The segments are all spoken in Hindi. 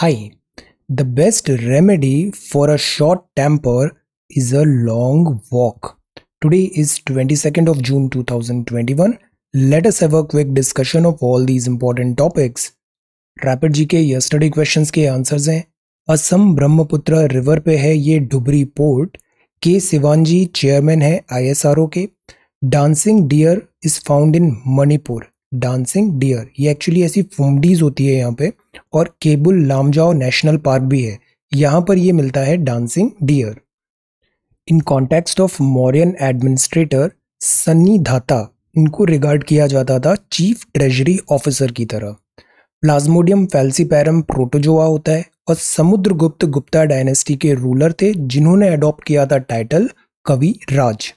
Hi, the best remedy for a short temper is a long walk. Today is 22nd of June 2021. Let us have a quick discussion of all these important topics. Rapid G K yesterday questions के आंसर्स हैं असम ब्रह्मपुत्र रिवर पे है ये डुबरी पोर्ट के शिवानजी चेयरमैन है आईएसआरओ के dancing deer is found in Manipur dancing deer ये एक्चुअली ऐसी फुमडीज होती है यहाँ पे और केबुल लामजाओ नेशनल पार्क भी है यहाँ पर ये मिलता है dancing deer in context of Mauryan administrator Sannidhata इनको रिगार्ड किया जाता था चीफ ट्रेजरी ऑफिसर की तरह प्लाज्मोडियम फैल्सीपैरम प्रोटोजोआ होता है और समुद्रगुप्त गुप्ता डायनेस्टी के रूलर थे जिन्होंने अडॉप्ट किया था टाइटल कवि राज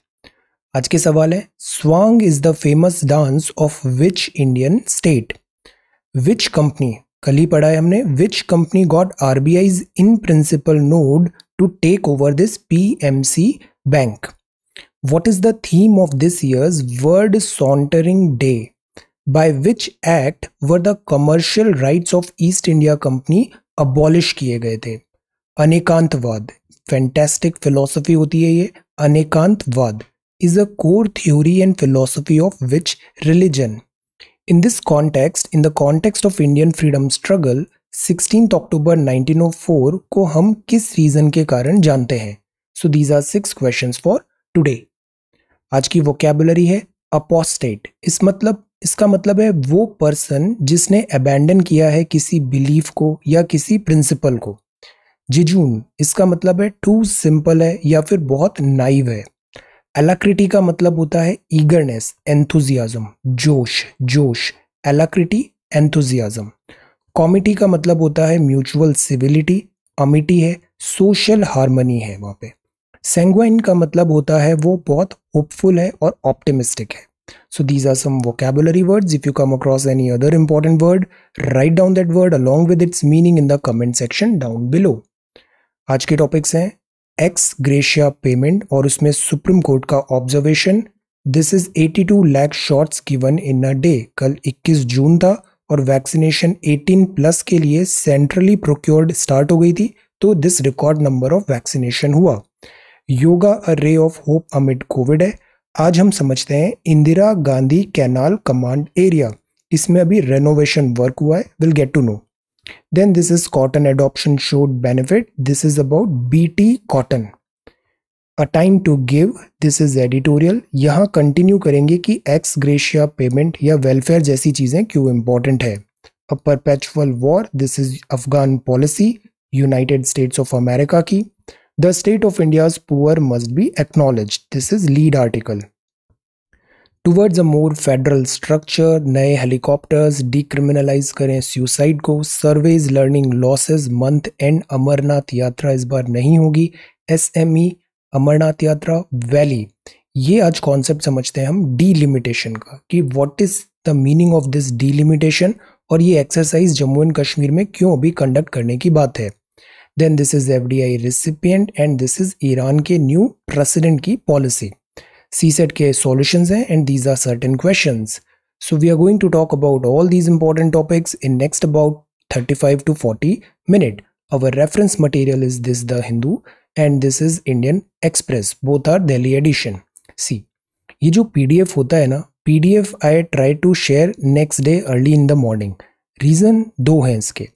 आज के सवाल है Swang is the famous dance of which Indian state which company कल ही पढ़ा है हमने which company got R B I's in principle nod to take over this P M C bank what is the theme of this year's world sauntering day by which act were the commercial rights of East India company abolish किए गए थे अनेकांतवाद फैंटेस्टिक फिलोसफी होती है ये अनेकांतवाद is a core theory and philosophy of which religion? In this context, in the context of Indian freedom struggle, 16th October 1904 को हम किस रीजन के कारण जानते हैं so these are six question for today आज की वोकेबुलरी है अपोस्टेट इस मतलब इसका मतलब है वो पर्सन जिसने अबैंडन किया है किसी बिलीफ को या किसी प्रिंसिपल को जिजून इसका मतलब है टू सिंपल है या फिर बहुत नाइव है एलाक्रिटी का मतलब होता है ईगरनेस एंथुजियाजम जोश जोश एलाक्रिटी एंथुजियाजम कॉमिटी का मतलब होता है म्यूचुअल सिविलिटी अमिटी है सोशल हारमोनी है वहाँ पे सेंगवाइन का मतलब होता है वो बहुत होपफुल है और ऑप्टिमिस्टिक है so these are some vocabulary words if you come across any other important word write down that word along with its meaning in the comment section down below आज के टॉपिक्स हैं एक्स ग्रेशिया पेमेंट और उसमें सुप्रीम कोर्ट का observation this is 82 lakh shots given in a day कल 21 जून था और वैक्सीनेशन 18 प्लस के लिए सेंट्रली प्रोक्योर्ड स्टार्ट हो गई थी तो this record number of vaccination हुआ yoga a ray of hope amid Covid है आज हम समझते हैं Indira Gandhi canal command area इसमें अभी रेनोवेशन वर्क हुआ है will get to know Then this is cotton adoption showed benefit. This is about BT cotton. A time to give this is editorial यहाँ कंटिन्यू करेंगे कि एक्स ग्रेशिया पेमेंट या वेलफेयर जैसी चीज़ें क्यों इम्पॉर्टेंट है a perpetual war this is Afghan policy United States of America की the state of India's poor must be acknowledge this is lead article towards a more federal structure नए हेलीकॉप्टर्स डिक्रिमिनलाइज करें सुसाइड को surveys learning losses month and Amarnath Yatra इस बार नहीं होगी एस एम ई अमरनाथ यात्रा वैली ये आज कॉन्सेप्ट समझते हैं हम डीलिमिटेशन का कि what is the meaning of this delimitation और ये एक्सरसाइज जम्मू एंड कश्मीर में क्यों अभी कंडक्ट करने की बात है then this is F D I recipient and this is Iran के न्यू प्रेसिडेंट की पॉलिसी सी सेट के सोल्यूशन हैं and these are certain question so we are going to talk about all these important topics in next about thirty five to forty minute our reference material is this the Hindu and this is Indian Express both are Delhi edition see ये जो पी डी एफ होता है ना P D F I try to share next day early in the morning reason दो हैं इसके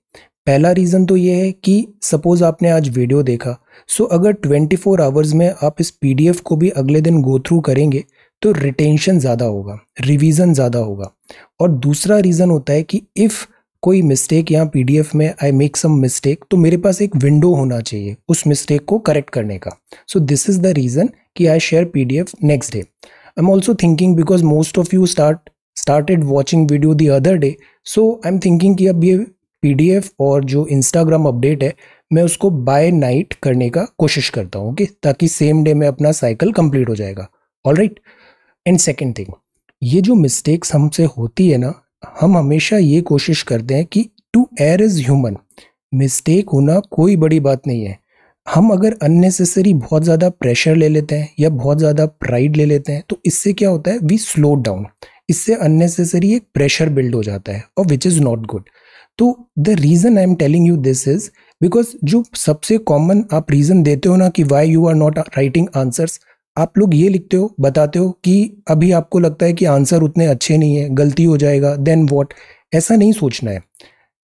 पहला रीज़न तो ये है कि सपोज़ आपने आज वीडियो देखा सो so, अगर 24 फोर आवर्स में आप इस पी को भी अगले दिन गो थ्रू करेंगे तो रिटेंशन ज़्यादा होगा रिवीजन ज़्यादा होगा और दूसरा रीज़न होता है कि इफ़ कोई मिस्टेक यहाँ पी में आई मेक सम मिस्टेक तो मेरे पास एक विंडो होना चाहिए उस मिस्टेक को करेक्ट करने का so this is the reason कि I share P next day I am also thinking because most of you start started watching video the other day so I am thinking कि अब ये पी और जो इंस्टाग्राम अपडेट है मैं उसको बाय नाइट करने का कोशिश करता हूँ ओके ताकि सेम डे में अपना साइकिल कंप्लीट हो जाएगा all right and second thing ये जो मिस्टेक्स हमसे होती है ना हम हमेशा ये कोशिश करते हैं कि to err is human mistake होना कोई बड़ी बात नहीं है हम अगर अननेसेसरी बहुत ज़्यादा प्रेशर ले लेते हैं या बहुत ज़्यादा प्राइड ले लेते हैं तो इससे क्या होता है वी स्लो डाउन इससे अननेसेसरी एक प्रेशर बिल्ड हो जाता है और विच इज़ नॉट गुड तो the reason I am telling you this is because जो सबसे कॉमन आप रीज़न देते हो ना कि why you are not writing answers आप लोग ये लिखते हो बताते हो कि अभी आपको लगता है कि आंसर उतने अच्छे नहीं है गलती हो जाएगा देन वॉट ऐसा नहीं सोचना है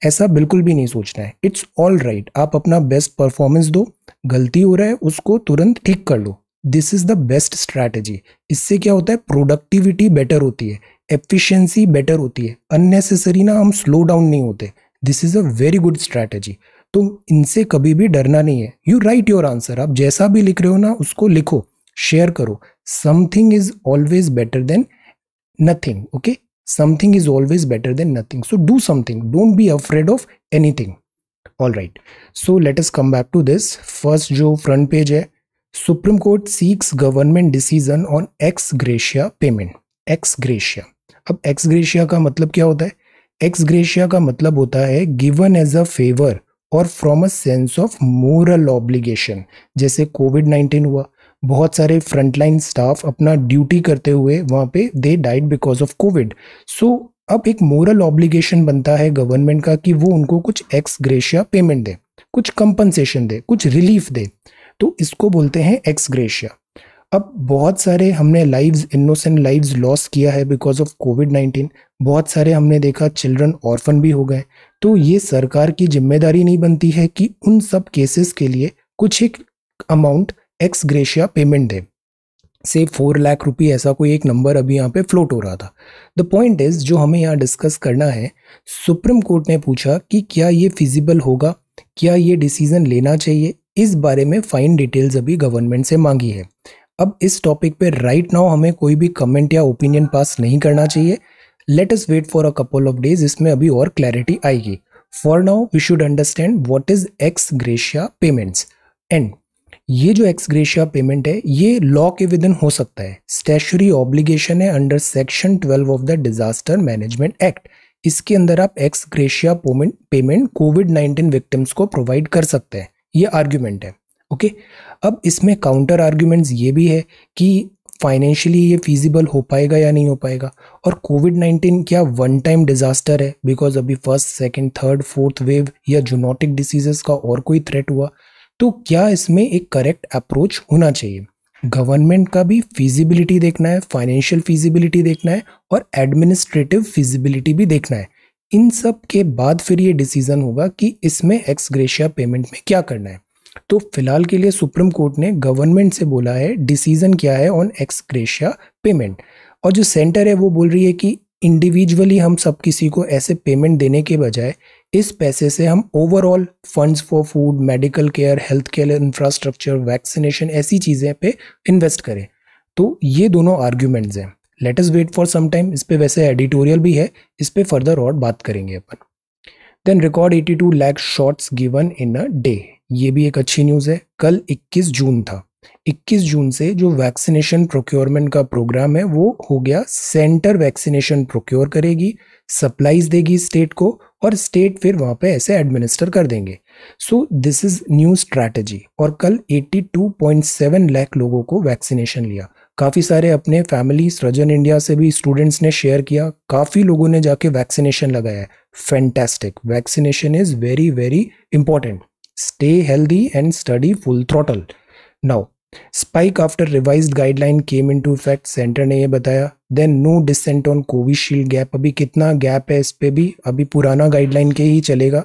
ऐसा बिल्कुल भी नहीं सोचना है इट्स ऑल राइट आप अपना बेस्ट परफॉर्मेंस दो गलती हो रहा है उसको तुरंत ठीक कर लो this is the best strategy इससे क्या होता है प्रोडक्टिविटी बेटर होती है एफिशिएंसी बेटर होती है अननेसेसरी ना हम स्लो डाउन नहीं होते this is a very good strategy तो इनसे कभी भी डरना नहीं है यू राइट योर आंसर आप जैसा भी लिख रहे हो ना उसको लिखो शेयर करो something is always better than nothing okay something is always better than nothing so do something don't be afraid of anything all right so let us come back to this first जो फ्रंट पेज है supreme court seeks government decision on ex gratia payment ex gratia अब एक्स ग्रेशिया का मतलब क्या होता है एक्स ग्रेशिया का मतलब होता है गिवन एज अ फेवर और from a sense of moral obligation जैसे कोविड नाइन्टीन हुआ बहुत सारे फ्रंटलाइन स्टाफ अपना ड्यूटी करते हुए वहाँ पे they died because of COVID so अब एक मोरल ऑब्लिगेशन बनता है गवर्नमेंट का कि वो उनको कुछ एक्स ग्रेशिया पेमेंट दे कुछ कंपनसेशन दे कुछ रिलीफ दे तो इसको बोलते हैं एक्स ग्रेशिया अब बहुत सारे हमने लाइव्स इनोसेंट लाइव्स लॉस किया है बिकॉज ऑफ कोविड नाइन्टीन बहुत सारे हमने देखा चिल्ड्रन ऑर्फन भी हो गए तो ये सरकार की जिम्मेदारी नहीं बनती है कि उन सब केसेस के लिए कुछ एक अमाउंट एक्स ग्रेशिया पेमेंट दे से फोर लाख रुपये ऐसा कोई एक नंबर अभी यहाँ पे फ्लोट हो रहा था द पॉइंट इज़ जो हमें यहाँ डिस्कस करना है सुप्रीम कोर्ट ने पूछा कि क्या ये फिजिबल होगा क्या ये डिसीज़न लेना चाहिए इस बारे में फ़ाइन डिटेल्स अभी गवर्नमेंट से मांगी है अब इस टॉपिक पे राइट नाउ हमें कोई भी कमेंट या ओपिनियन पास नहीं करना चाहिए let us wait for a couple of days इसमें अभी और क्लैरिटी आएगी for now we should understand what is ex gratia payments and ये जो एक्स ग्रेशिया पेमेंट है ये लॉ के विदिन हो सकता है स्टेचुरी ऑब्लिगेशन है under section twelve of the disaster management act इसके अंदर आप ex gratia payment COVID 19 victims को प्रोवाइड कर सकते हैं ये आर्ग्यूमेंट है ओके अब इसमें काउंटर आर्ग्यूमेंट्स ये भी है कि फाइनेंशियली ये फिजिबल हो पाएगा या नहीं हो पाएगा और कोविड नाइन्टीन क्या वन टाइम डिज़ास्टर है बिकॉज अभी first second third fourth wave या जूनोटिक डिसीजेस का और कोई थ्रेट हुआ तो क्या इसमें एक करेक्ट अप्रोच होना चाहिए गवर्नमेंट का भी फिजिबिलिटी देखना है फाइनेंशियल फिजिबिलिटी देखना है और एडमिनिस्ट्रेटिव फिजिबिलिटी भी देखना है इन सब के बाद फिर ये डिसीज़न होगा कि इसमें एक्सग्रेशिया पेमेंट में क्या करना है तो फिलहाल के लिए सुप्रीम कोर्ट ने गवर्नमेंट से बोला है डिसीजन क्या है ऑन एक्सक्रेशिया पेमेंट और जो सेंटर है वो बोल रही है कि इंडिविजुअली हम सब किसी को ऐसे पेमेंट देने के बजाय इस पैसे से हम overall funds for food medical care health care infrastructure vaccination ऐसी चीज़ें पे इन्वेस्ट करें तो ये दोनों आर्ग्यूमेंट्स हैं let us wait for some time इस पर वैसे एडिटोरियल भी है इस पर फर्दर और बात करेंगे अपन then record 82 two lakh shots given in a day ये भी एक अच्छी न्यूज़ है कल 21 जून था 21 जून से जो वैक्सीनेशन प्रोक्योरमेंट का प्रोग्राम है वो हो गया सेंटर वैक्सीनेशन प्रोक्योर करेगी सप्लाईज देगी स्टेट को और स्टेट फिर वहाँ पे ऐसे एडमिनिस्टर कर देंगे so this is new strategy और कल 82.7 लाख लोगों को वैक्सीनेशन लिया काफ़ी सारे अपने फैमिली सृजन इंडिया से भी स्टूडेंट्स ने शेयर किया काफ़ी लोगों ने जाके वैक्सीनेशन लगाया fantastic vaccination is very very important Stay healthy and study full throttle. Now, spike after revise guideline came into effect centre ने ये बताया then no dissent on Covishield gap अभी कितना गैप है इस पर भी अभी पुराना गाइडलाइन के ही चलेगा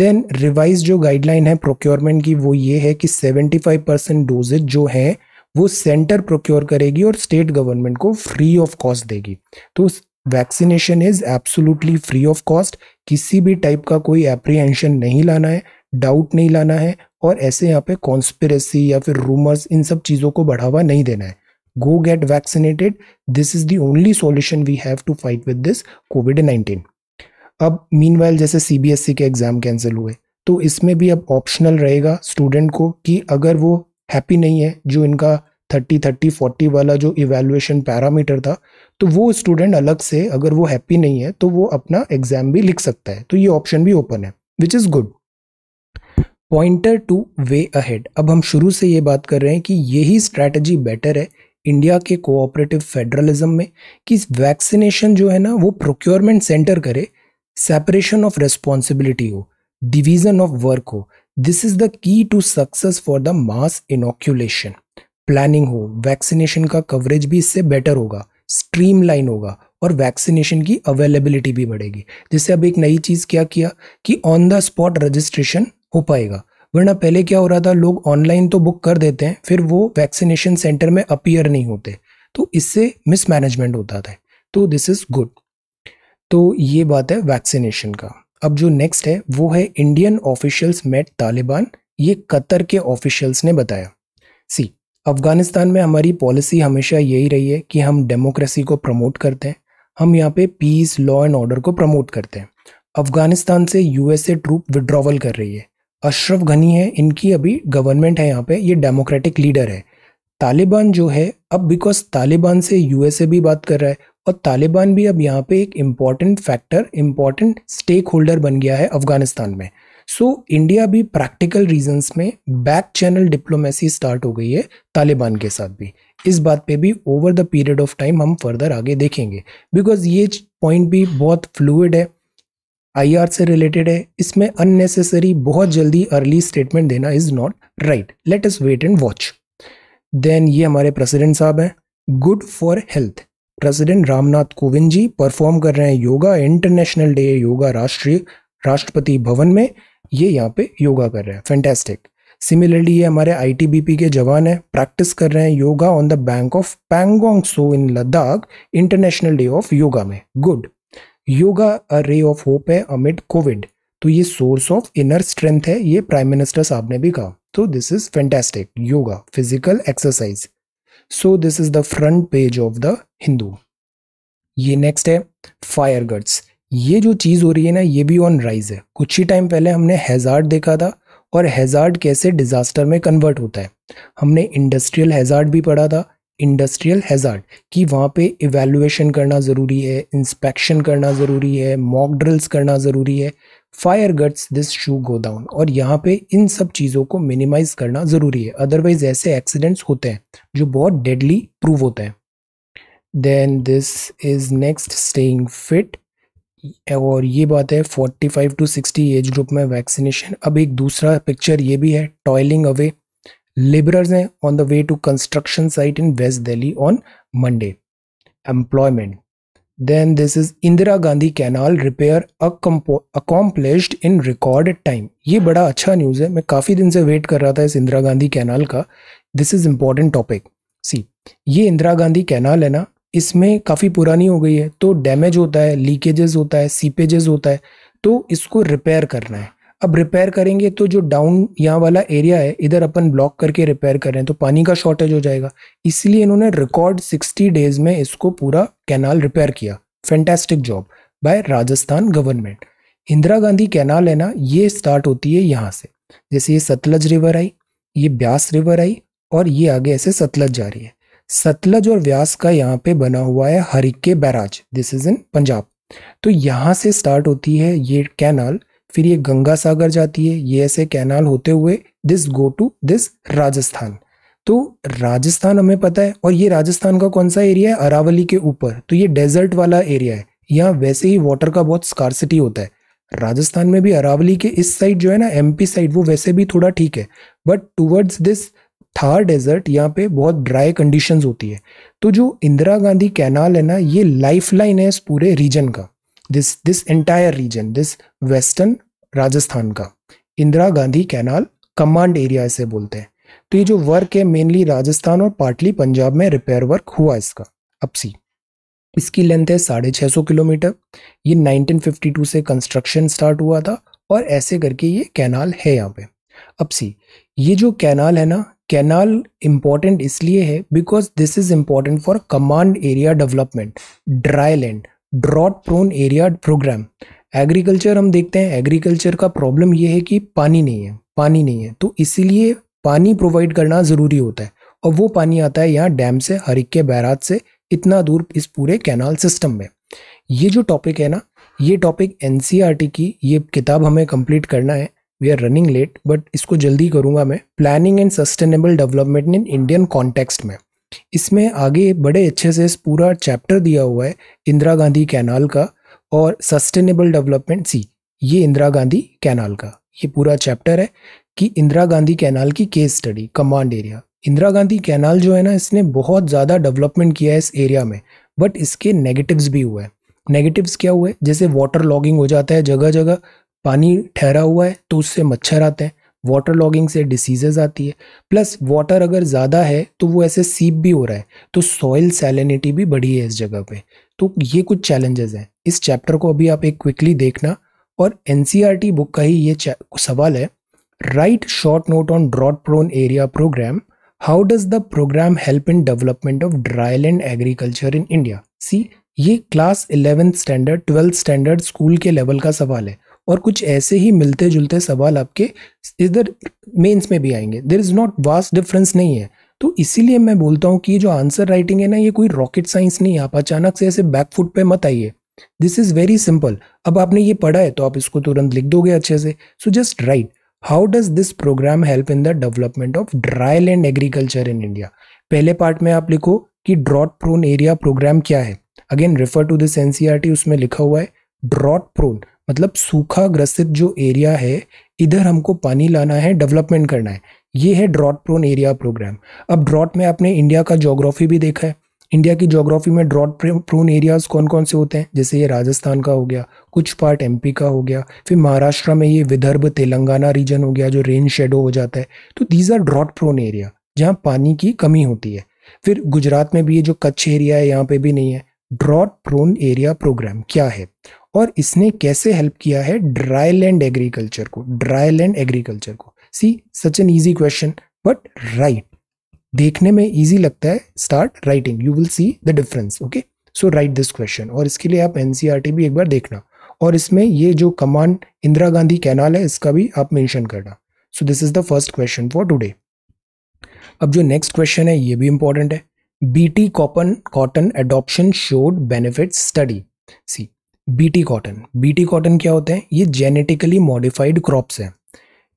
देन रिवाइज जो गाइडलाइन है प्रोक्योरमेंट की वो ये है कि 75 परसेंट डोजेज जो है वो सेंटर प्रोक्योर करेगी और स्टेट गवर्नमेंट को फ्री ऑफ कॉस्ट देगी तो vaccination is absolutely free of cost किसी भी टाइप का कोई एप्रीहेंशन नहीं लाना है डाउट नहीं लाना है और ऐसे यहाँ पे कॉन्स्पिरसी या फिर रूमर्स इन सब चीज़ों को बढ़ावा नहीं देना है go get vaccinated this is the only solution we have to fight with this COVID nineteen अब मीन जैसे सी e के एग्ज़ाम कैंसिल हुए तो इसमें भी अब ऑप्शनल रहेगा स्टूडेंट को कि अगर वो हैप्पी नहीं है जो इनका थर्टी थर्टी फोर्टी वाला जो इवेलुएशन पैरामीटर था तो वो स्टूडेंट अलग से अगर वो हैप्पी नहीं है तो वो अपना एग्ज़ाम भी लिख सकता है तो ये ऑप्शन भी ओपन है which is good pointer to way ahead अब हम शुरू से ये बात कर रहे हैं कि यही स्ट्रैटेजी बेटर है इंडिया के कोऑपरेटिव फेडरलिज्म में कि वैक्सीनेशन जो है ना वो प्रोक्योरमेंट सेंटर करे सेपरेशन ऑफ रेस्पॉन्सिबिलिटी हो डिवीजन ऑफ वर्क हो this is the key to success for the mass inoculation planning हो वैक्सीनेशन का कवरेज भी इससे बेटर होगा स्ट्रीमलाइन होगा और वैक्सीनेशन की अवेलेबिलिटी भी बढ़ेगी जैसे अब एक नई चीज़ क्या किया कि ऑन द स्पॉट रजिस्ट्रेशन हो पाएगा वरना पहले क्या हो रहा था लोग ऑनलाइन तो बुक कर देते हैं फिर वो वैक्सीनेशन सेंटर में अपीयर नहीं होते तो इससे मिसमैनेजमेंट होता था तो दिस इज़ गुड तो ये बात है वैक्सीनेशन का अब जो नेक्स्ट है वो है इंडियन ऑफिशियल्स मेट तालिबान ये कतर के ऑफिशियल्स ने बताया सी अफ़गानिस्तान में हमारी पॉलिसी हमेशा यही रही है कि हम डेमोक्रेसी को प्रमोट करते हैं हम यहाँ पे पीस लॉ एंड ऑर्डर को प्रमोट करते हैं अफ़गानिस्तान से यूएसए ट्रूप विड्रॉवल कर रही है अशरफ घनी है इनकी अभी गवर्नमेंट है यहाँ पे ये डेमोक्रेटिक लीडर है तालिबान जो है अब बिकॉज तालिबान से यूएसए भी बात कर रहा है और तालिबान भी अब यहाँ पे एक important factor important stakeholder बन गया है अफगानिस्तान में सो so, इंडिया भी प्रैक्टिकल रीजंस में बैक चैनल डिप्लोमेसी स्टार्ट हो गई है तालिबान के साथ भी इस बात पे भी over the period of time हम फर्दर आगे देखेंगे बिकॉज ये पॉइंट भी बहुत फ्लूड है आईआर से रिलेटेड है इसमें अननेसेसरी बहुत जल्दी अर्ली स्टेटमेंट देना is not right let us wait and watch then ये हमारे प्रेसिडेंट साहब हैं good for health president Ramnath Kovind ji perform कर रहे हैं योगा इंटरनेशनल डे योगा राष्ट्रीय राष्ट्रपति भवन में ये यहाँ पे योगा कर रहे हैं फैंटेस्टिक सिमिलरली ये हमारे आईटीबीपी के जवान हैं प्रैक्टिस कर रहे हैं yoga on the bank of Pangong so in Ladakh international day of yoga में good yoga a ray of hope है अमिड कोविड तो ये सोर्स ऑफ इनर स्ट्रेंथ है ये प्राइम मिनिस्टर साहब ने भी कहा तो this is fantastic yoga physical exercise so this is the front page of the Hindu ये नेक्स्ट है फायर गट्स ये जो चीज़ हो रही है ना ये भी ऑन राइज है कुछ ही टाइम पहले हमने हेजार्ड देखा था और हेजार्ड कैसे डिज़ास्टर में कन्वर्ट होता है हमने इंडस्ट्रियल हेजार्ड भी पढ़ा था इंडस्ट्रियल हैज़ार्ड कि वहाँ पे इवेलुएशन करना ज़रूरी है इंस्पेक्शन करना ज़रूरी है मॉक ड्रिल्स करना ज़रूरी है fire guts this shoe go down और यहाँ पे इन सब चीज़ों को मिनिमाइज़ करना ज़रूरी है अदरवाइज ऐसे एक्सीडेंट्स होते हैं जो बहुत डेडली प्रूव होते हैं then this is next staying fit और ये बात है 45 टू सिक्सटी एज ग्रुप में वैक्सीनेशन अब एक दूसरा पिक्चर ये भी है टॉयलिंग अवे लेबरर्स हैं on the way to construction site in west Delhi on Monday employment then this is Indira Gandhi canal repair accomplished in record time ये बड़ा अच्छा न्यूज़ है मैं काफ़ी दिन से वेट कर रहा था इस इंदिरा गांधी कैनाल का this is important topic see ये इंदिरा गांधी कैनाल है ना इसमें काफ़ी पुरानी हो गई है तो डैमेज होता है लीकेजेस होता है सीपेजेस होता है तो इसको रिपेयर करना है अब रिपेयर करेंगे तो जो डाउन यहाँ वाला एरिया है इधर अपन ब्लॉक करके रिपेयर कर रहे हैं तो पानी का शॉर्टेज हो जाएगा इसलिए इन्होंने रिकॉर्ड 60 डेज में इसको पूरा कैनाल रिपेयर किया fantastic job by Rajasthan government Indira Gandhi canal है ना ये स्टार्ट होती है यहाँ से जैसे ये सतलज रिवर आई ये ब्यास रिवर आई और ये आगे ऐसे सतलज जा रही है सतलज और व्यास का यहाँ पे बना हुआ है Harike barrage this is in Punjab तो यहाँ से स्टार्ट होती है ये कैनाल फिर ये गंगा सागर जाती है ये ऐसे कैनाल होते हुए this go to this Rajasthan तो राजस्थान हमें पता है और ये राजस्थान का कौन सा एरिया है अरावली के ऊपर तो ये डेजर्ट वाला एरिया है यहाँ वैसे ही वाटर का बहुत स्कारसिटी होता है राजस्थान में भी अरावली के इस साइड जो है ना एमपी साइड वो वैसे भी थोड़ा ठीक है but towards this Thar desert यहाँ पे बहुत ड्राई कंडीशंस होती है तो जो इंदिरा गांधी कैनाल है ना ये लाइफ लाइन है इस पूरे रीजन का this this entire region this western Rajasthan का Indira Gandhi canal command area इसे बोलते हैं तो ये जो वर्क है मेनली राजस्थान और पाटली पंजाब में रिपेयर वर्क हुआ इसका अपसी इसकी लेंथ है साढ़े छः सौ किलोमीटर ये 1952 से कंस्ट्रक्शन स्टार्ट हुआ था और ऐसे करके ये कैनाल है यहाँ पे अब सी ये जो कैनाल है ना कैनाल इम्पॉर्टेंट इसलिए है because this is important for command area development dry land drought prone area programme agriculture हम देखते हैं एग्रीकल्चर का प्रॉब्लम ये है कि पानी नहीं है पानी नहीं है तो इसीलिए पानी प्रोवाइड करना ज़रूरी होता है और वो पानी आता है यहाँ डैम से हरिक के बैराज से इतना दूर इस पूरे कैनाल सिस्टम में ये जो टॉपिक है ना ये टॉपिक एन e की ये किताब हमें कंप्लीट करना है we are running late but इसको जल्दी करूँगा मैं planning and sustainable development in Indian context में इसमें आगे बड़े अच्छे से इस पूरा चैप्टर दिया हुआ है इंदिरा गांधी कैनाल का और सस्टेनेबल डेवलपमेंट सी ये इंदिरा गांधी कैनाल का ये पूरा चैप्टर है कि इंदिरा गांधी कैनाल की case study command area Indira Gandhi canal जो है ना इसने बहुत ज़्यादा डेवलपमेंट किया है इस एरिया में बट इसके नेगेटिव्स भी हुए हैं नेगेटिव्स क्या हुए जैसे वाटर लॉगिंग हो जाता है जगह जगह पानी ठहरा हुआ है तो उससे मच्छर आते हैं वाटर लॉगिंग से डिसीजेज आती है प्लस वाटर अगर ज़्यादा है तो वो ऐसे सीप भी हो रहा है तो सॉइल सैलिनिटी भी बढ़ी है इस जगह पे तो ये कुछ चैलेंजेस हैं इस चैप्टर को अभी आप एक क्विकली देखना और एन बुक e का ही ये सवाल है write short note on drought prone area programme how does the programme help in development of dryland agriculture in India see ये class eleventh standard twelfth standard school के लेवल का सवाल है और कुछ ऐसे ही मिलते जुलते सवाल आपके इधर मेंस में भी आएंगे there is not vast difference नहीं है तो इसीलिए मैं बोलता हूँ कि जो आंसर राइटिंग है ना ये कोई रॉकेट साइंस नहीं है आप अचानक से ऐसे बैक फुट पे मत आइए दिस इज़ वेरी सिंपल अब आपने ये पढ़ा है तो आप इसको तुरंत लिख दोगे अच्छे से so just write how does this programme help in the development of dry land agriculture in India पहले पार्ट में आप लिखो कि ड्रॉट प्रोन एरिया प्रोग्राम क्या है again refer to this NCERT उसमें लिखा हुआ है ड्रॉट प्रोन मतलब सूखा ग्रसित जो एरिया है इधर हमको पानी लाना है डेवलपमेंट करना है ये है ड्रॉट प्रोन एरिया प्रोग्राम अब ड्रॉट में आपने इंडिया का जोग्राफी भी देखा है इंडिया की जोग्राफी में ड्रॉट प्रोन एरियाज़ कौन कौन से होते हैं जैसे ये राजस्थान का हो गया कुछ पार्ट एमपी का हो गया फिर महाराष्ट्र में ये विदर्भ तेलंगाना रीजन हो गया जो रेन शेडो हो जाता है तो these are drought prone area जहाँ पानी की कमी होती है फिर गुजरात में भी ये जो कच्छ एरिया है यहाँ पे भी नहीं है ड्रॉट प्रोन एरिया प्रोग्राम क्या है और इसने कैसे हेल्प किया है ड्राई लैंड एग्रीकल्चर को ड्राई लैंड एग्रीकल्चर को see such an easy question but write देखने में ईजी लगता है start writing you will see the difference okay so write this question और इसके लिए आप एनसीआरटी e भी एक बार देखना और इसमें ये जो कमांड इंदिरा गांधी कैनाल है इसका भी आप मेंशन करना so this is the first question for today अब जो नेक्स्ट क्वेश्चन है ये भी इंपॉर्टेंट है BT cotton cotton adoption showed benefit study see BT cotton BT cotton क्या होते हैं ये जेनेटिकली मॉडिफाइड क्रॉप्स हैं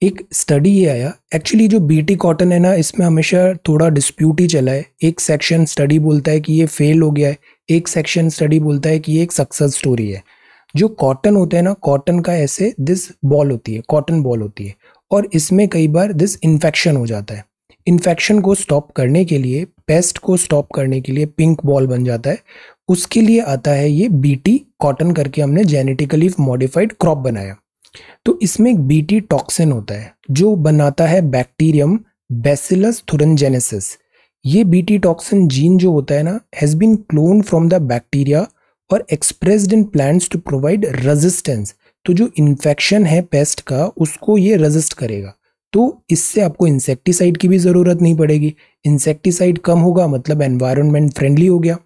एक स्टडी ये आया एक्चुअली जो बीटी कॉटन है ना इसमें हमेशा थोड़ा डिस्प्यूट ही चला है एक सेक्शन स्टडी बोलता है कि ये फेल हो गया है एक सेक्शन स्टडी बोलता है कि ये एक सक्सेस स्टोरी है जो कॉटन होता है ना कॉटन का ऐसे दिस बॉल होती है कॉटन बॉल होती है और इसमें कई बार दिस इन्फेक्शन हो जाता है इन्फेक्शन को स्टॉप करने के लिए पेस्ट को स्टॉप करने के लिए पिंक बॉल बन जाता है उसके लिए आता है ये बीटी कॉटन करके हमने जेनेटिकली मॉडिफाइड क्रॉप बनाया तो इसमें एक बीटी टॉक्सिन होता है जो बनाता है बैक्टीरियम बेसिलस थुरजेनेसिस ये बीटी टॉक्सिन जीन जो होता है ना has been cloned from the bacteria और expressed in plants to provide resistance तो जो इन्फेक्शन है पेस्ट का उसको ये रजिस्ट करेगा तो इससे आपको इंसेक्टिसाइड की भी ज़रूरत नहीं पड़ेगी इंसेक्टिसाइड कम होगा मतलब एनवायरनमेंट फ्रेंडली हो गया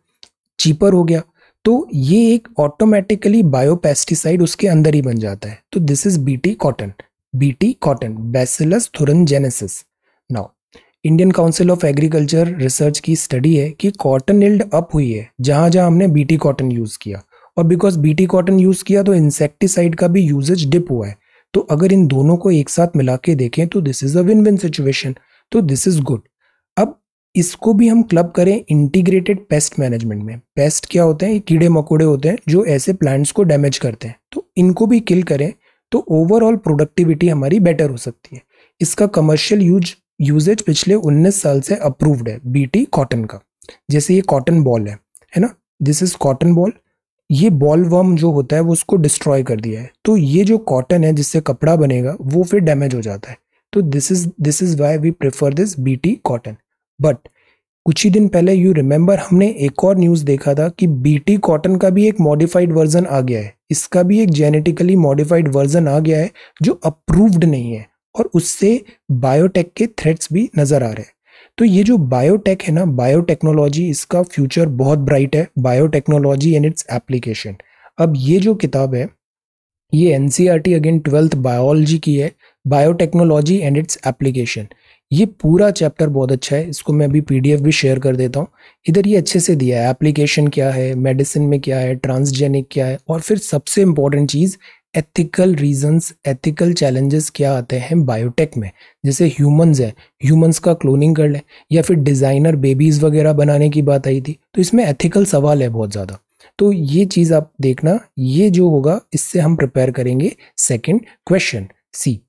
चीपर हो गया तो ये एक ऑटोमेटिकली बायोपेस्टिसाइड उसके अंदर ही बन जाता है तो this is BT cotton BT cotton bacillus thuringiensis now Indian council of agriculture research की स्टडी है कि कॉटन इल्ड अप हुई है जहां जहां हमने बीटी कॉटन यूज़ किया और बिकॉज बीटी कॉटन यूज़ किया तो इंसेक्टिसाइड का भी यूजेज डिप हुआ है तो अगर इन दोनों को एक साथ मिला के देखें तो this is a win win situation तो दिस इज़ गुड इसको भी हम क्लब करें इंटीग्रेटेड पेस्ट मैनेजमेंट में पेस्ट क्या होते हैं कीड़े मकोड़े होते हैं जो ऐसे प्लांट्स को डैमेज करते हैं तो इनको भी किल करें तो ओवरऑल प्रोडक्टिविटी हमारी बेटर हो सकती है इसका कमर्शियल यूज यूजेज पिछले 19 साल से अप्रूव्ड है बीटी कॉटन का जैसे ये कॉटन बॉल है है ना दिस इज कॉटन बॉल ये बॉल वर्म जो होता है वो उसको डिस्ट्रॉय कर दिया है तो ये जो कॉटन है जिससे कपड़ा बनेगा वो फिर डैमेज हो जाता है तो this is this is why we prefer this B T cotton but कुछ ही दिन पहले यू रिमेंबर हमने एक और न्यूज़ देखा था कि बीटी कॉटन का भी एक मॉडिफाइड वर्जन आ गया है इसका भी एक जेनेटिकली मॉडिफाइड वर्जन आ गया है जो अप्रूव्ड नहीं है और उससे बायोटेक के थ्रेट्स भी नज़र आ रहे हैं तो ये जो बायोटेक है ना बायोटेक्नोलॉजी इसका फ्यूचर बहुत ब्राइट है बायोटेक्नोलॉजी एंड इट्स एप्लीकेशन अब ये जो किताब है ये एन अगेन ट्वेल्थ बायोलॉजी की है बायोटेक्नोलॉजी एंड इट्स एप्लीकेशन ये पूरा चैप्टर बहुत अच्छा है इसको मैं अभी पीडीएफ भी शेयर कर देता हूँ इधर ये अच्छे से दिया है एप्लीकेशन क्या है मेडिसिन में क्या है ट्रांसजेनिक क्या है और फिर सबसे इम्पॉर्टेंट चीज़ एथिकल रीजंस एथिकल चैलेंजेस क्या आते हैं बायोटेक में जैसे ह्यूमंस है ह्यूमंस का क्लोनिंग कर लें या फिर डिज़ाइनर बेबीज़ वगैरह बनाने की बात आई थी तो इसमें एथिकल सवाल है बहुत ज़्यादा तो ये चीज़ आप देखना ये जो होगा इससे हम प्रिपेयर करेंगे second question see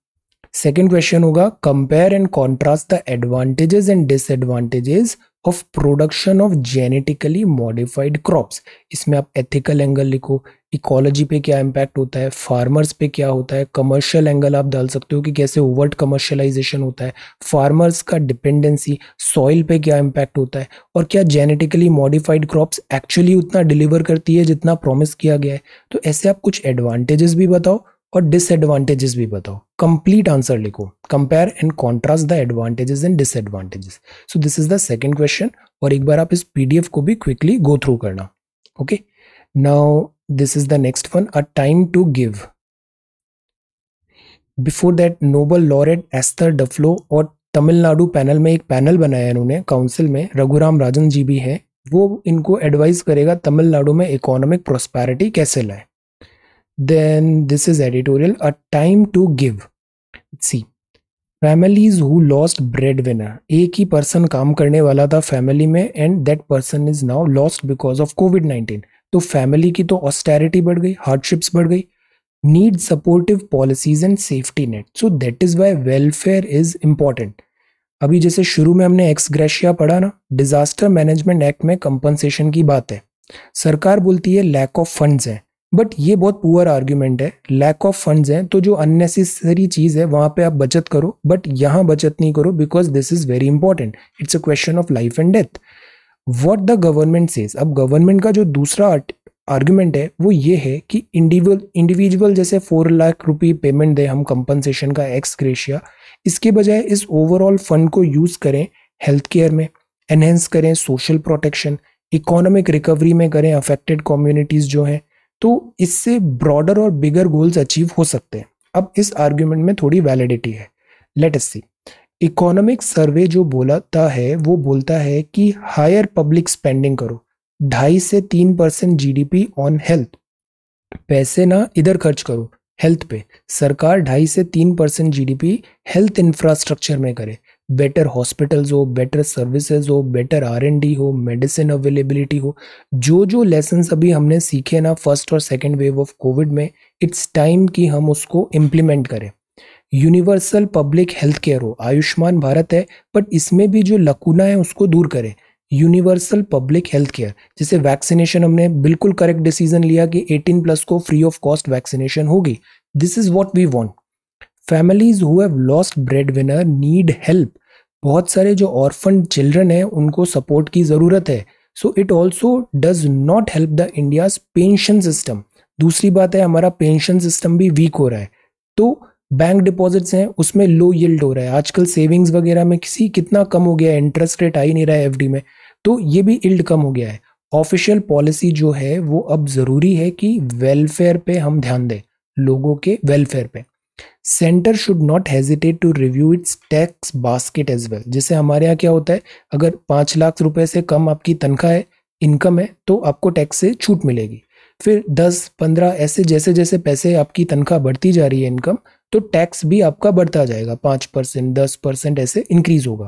second question होगा compare and contrast the advantages and disadvantages of production of genetically modified crops इसमें आप एथिकल एंगल लिखो इकोलॉजी पे क्या इम्पैक्ट होता है फार्मर्स पे क्या होता है कमर्शियल एंगल आप डाल सकते हो कि कैसे ओवर्ट कमर्शियलाइजेशन होता है फार्मर्स का डिपेंडेंसी सॉइल पे क्या इम्पैक्ट होता है और क्या जेनेटिकली मॉडिफाइड क्रॉप्स एक्चुअली उतना डिलीवर करती है जितना प्रॉमिस किया गया है तो ऐसे आप कुछ एडवांटेजेस भी बताओ और डिसएडवांटेजेस भी बताओ कंप्लीट आंसर लिखो compare and contrast the advantages and disadvantages so this is the second question और एक बार आप इस पीडीएफ को भी क्विकली गो थ्रू करना okay now this is the next one a time to give before that Nobel laureate Esther Duflo और तमिलनाडु पैनल में एक पैनल बनाया इन्होंने काउंसिल में रघुराम राजन जी भी हैं वो इनको एडवाइस करेगा तमिलनाडु में इकोनॉमिक प्रोस्पैरिटी कैसे लाए Then this is editorial. A time to give. Let's see. families who lost breadwinner ek hi person person काम करने वाला था फैमिली में and that person is now lost because of COVID to तो फैमिली की तो ऑस्टेरिटी बढ़ गई हार्डशिप्स बढ़ गई need supportive policies and safety so that is is welfare is important अभी जैसे शुरू में हमने एक्सग्रेशिया पढ़ा ना डिजास्टर मैनेजमेंट एक्ट में कंपनसेशन की बात है सरकार बोलती है लैक ऑफ फंड्स है बट ये बहुत पुअर आर्ग्यूमेंट है लैक ऑफ फंड्स हैं तो जो अननेसेसरी चीज़ है वहाँ पे आप बचत करो बट यहाँ बचत नहीं करो because this is very important it's a question of life and death what the government says अब गवर्नमेंट का जो दूसरा आर्ग्यूमेंट है वो ये है कि इंडिविजुअल इंडिविजुअल जैसे फोर लाख रुपये पेमेंट दें हम कंपनसेशन का एक्स ग्रेशिया इसके बजाय इस ओवरऑल फंड को यूज़ करें हेल्थ केयर में एनहेंस करें सोशल प्रोटेक्शन इकोनॉमिक रिकवरी में करें अफेक्टेड कम्युनिटीज़ जो हैं तो इससे ब्रॉडर और बिगर गोल्स अचीव हो सकते हैं अब इस आर्ग्यूमेंट में थोड़ी वैलिडिटी है लेट अस सी इकोनॉमिक सर्वे जो बोलता है वो बोलता है कि हायर पब्लिक स्पेंडिंग करो ढाई से तीन परसेंट जी ऑन हेल्थ पैसे ना इधर खर्च करो हेल्थ पे सरकार ढाई से तीन परसेंट जी हेल्थ इंफ्रास्ट्रक्चर में करे बेटर हॉस्पिटल्स हो बेटर सर्विसेज हो बेटर आर एन डी हो मेडिसिन अवेलेबिलिटी हो जो जो लेसन्स अभी हमने सीखे ना फर्स्ट और सेकेंड वेव ऑफ कोविड में इट्स टाइम कि हम उसको इम्प्लीमेंट करें यूनिवर्सल पब्लिक हेल्थ केयर हो आयुष्मान भारत है बट इसमें भी जो लकुना है उसको दूर करें यूनिवर्सल पब्लिक हेल्थ केयर जैसे वैक्सीनेशन हमने बिल्कुल करेक्ट डिसीजन लिया कि 18 प्लस को फ्री ऑफ कॉस्ट वैक्सीनेशन होगी this is what we want families who lost bread winner need help बहुत सारे जो ऑर्फन चिल्ड्रन हैं उनको सपोर्ट की ज़रूरत है so it also does not help the India's pension system दूसरी बात है हमारा पेंशन सिस्टम भी वीक हो रहा है तो बैंक डिपॉजिट्स हैं उसमें लो यील्ड हो रहा है आजकल सेविंग्स वगैरह में किसी कितना कम हो गया है इंटरेस्ट रेट आ ही नहीं रहा है एफडी में तो ये भी इल्ड कम हो गया है ऑफिशियल पॉलिसी जो है वो अब ज़रूरी है कि वेलफेयर पे हम ध्यान दें लोगों के वेलफेयर पे centre should not hesitate to review its tax basket as well जैसे हमारे यहाँ क्या होता है अगर पाँच लाख रुपए से कम आपकी तनख्वाह है इनकम है तो आपको टैक्स से छूट मिलेगी फिर दस पंद्रह ऐसे जैसे जैसे पैसे आपकी तनख्वाह बढ़ती जा रही है इनकम तो टैक्स भी आपका बढ़ता जाएगा पाँच परसेंट दस परसेंट ऐसे इंक्रीज होगा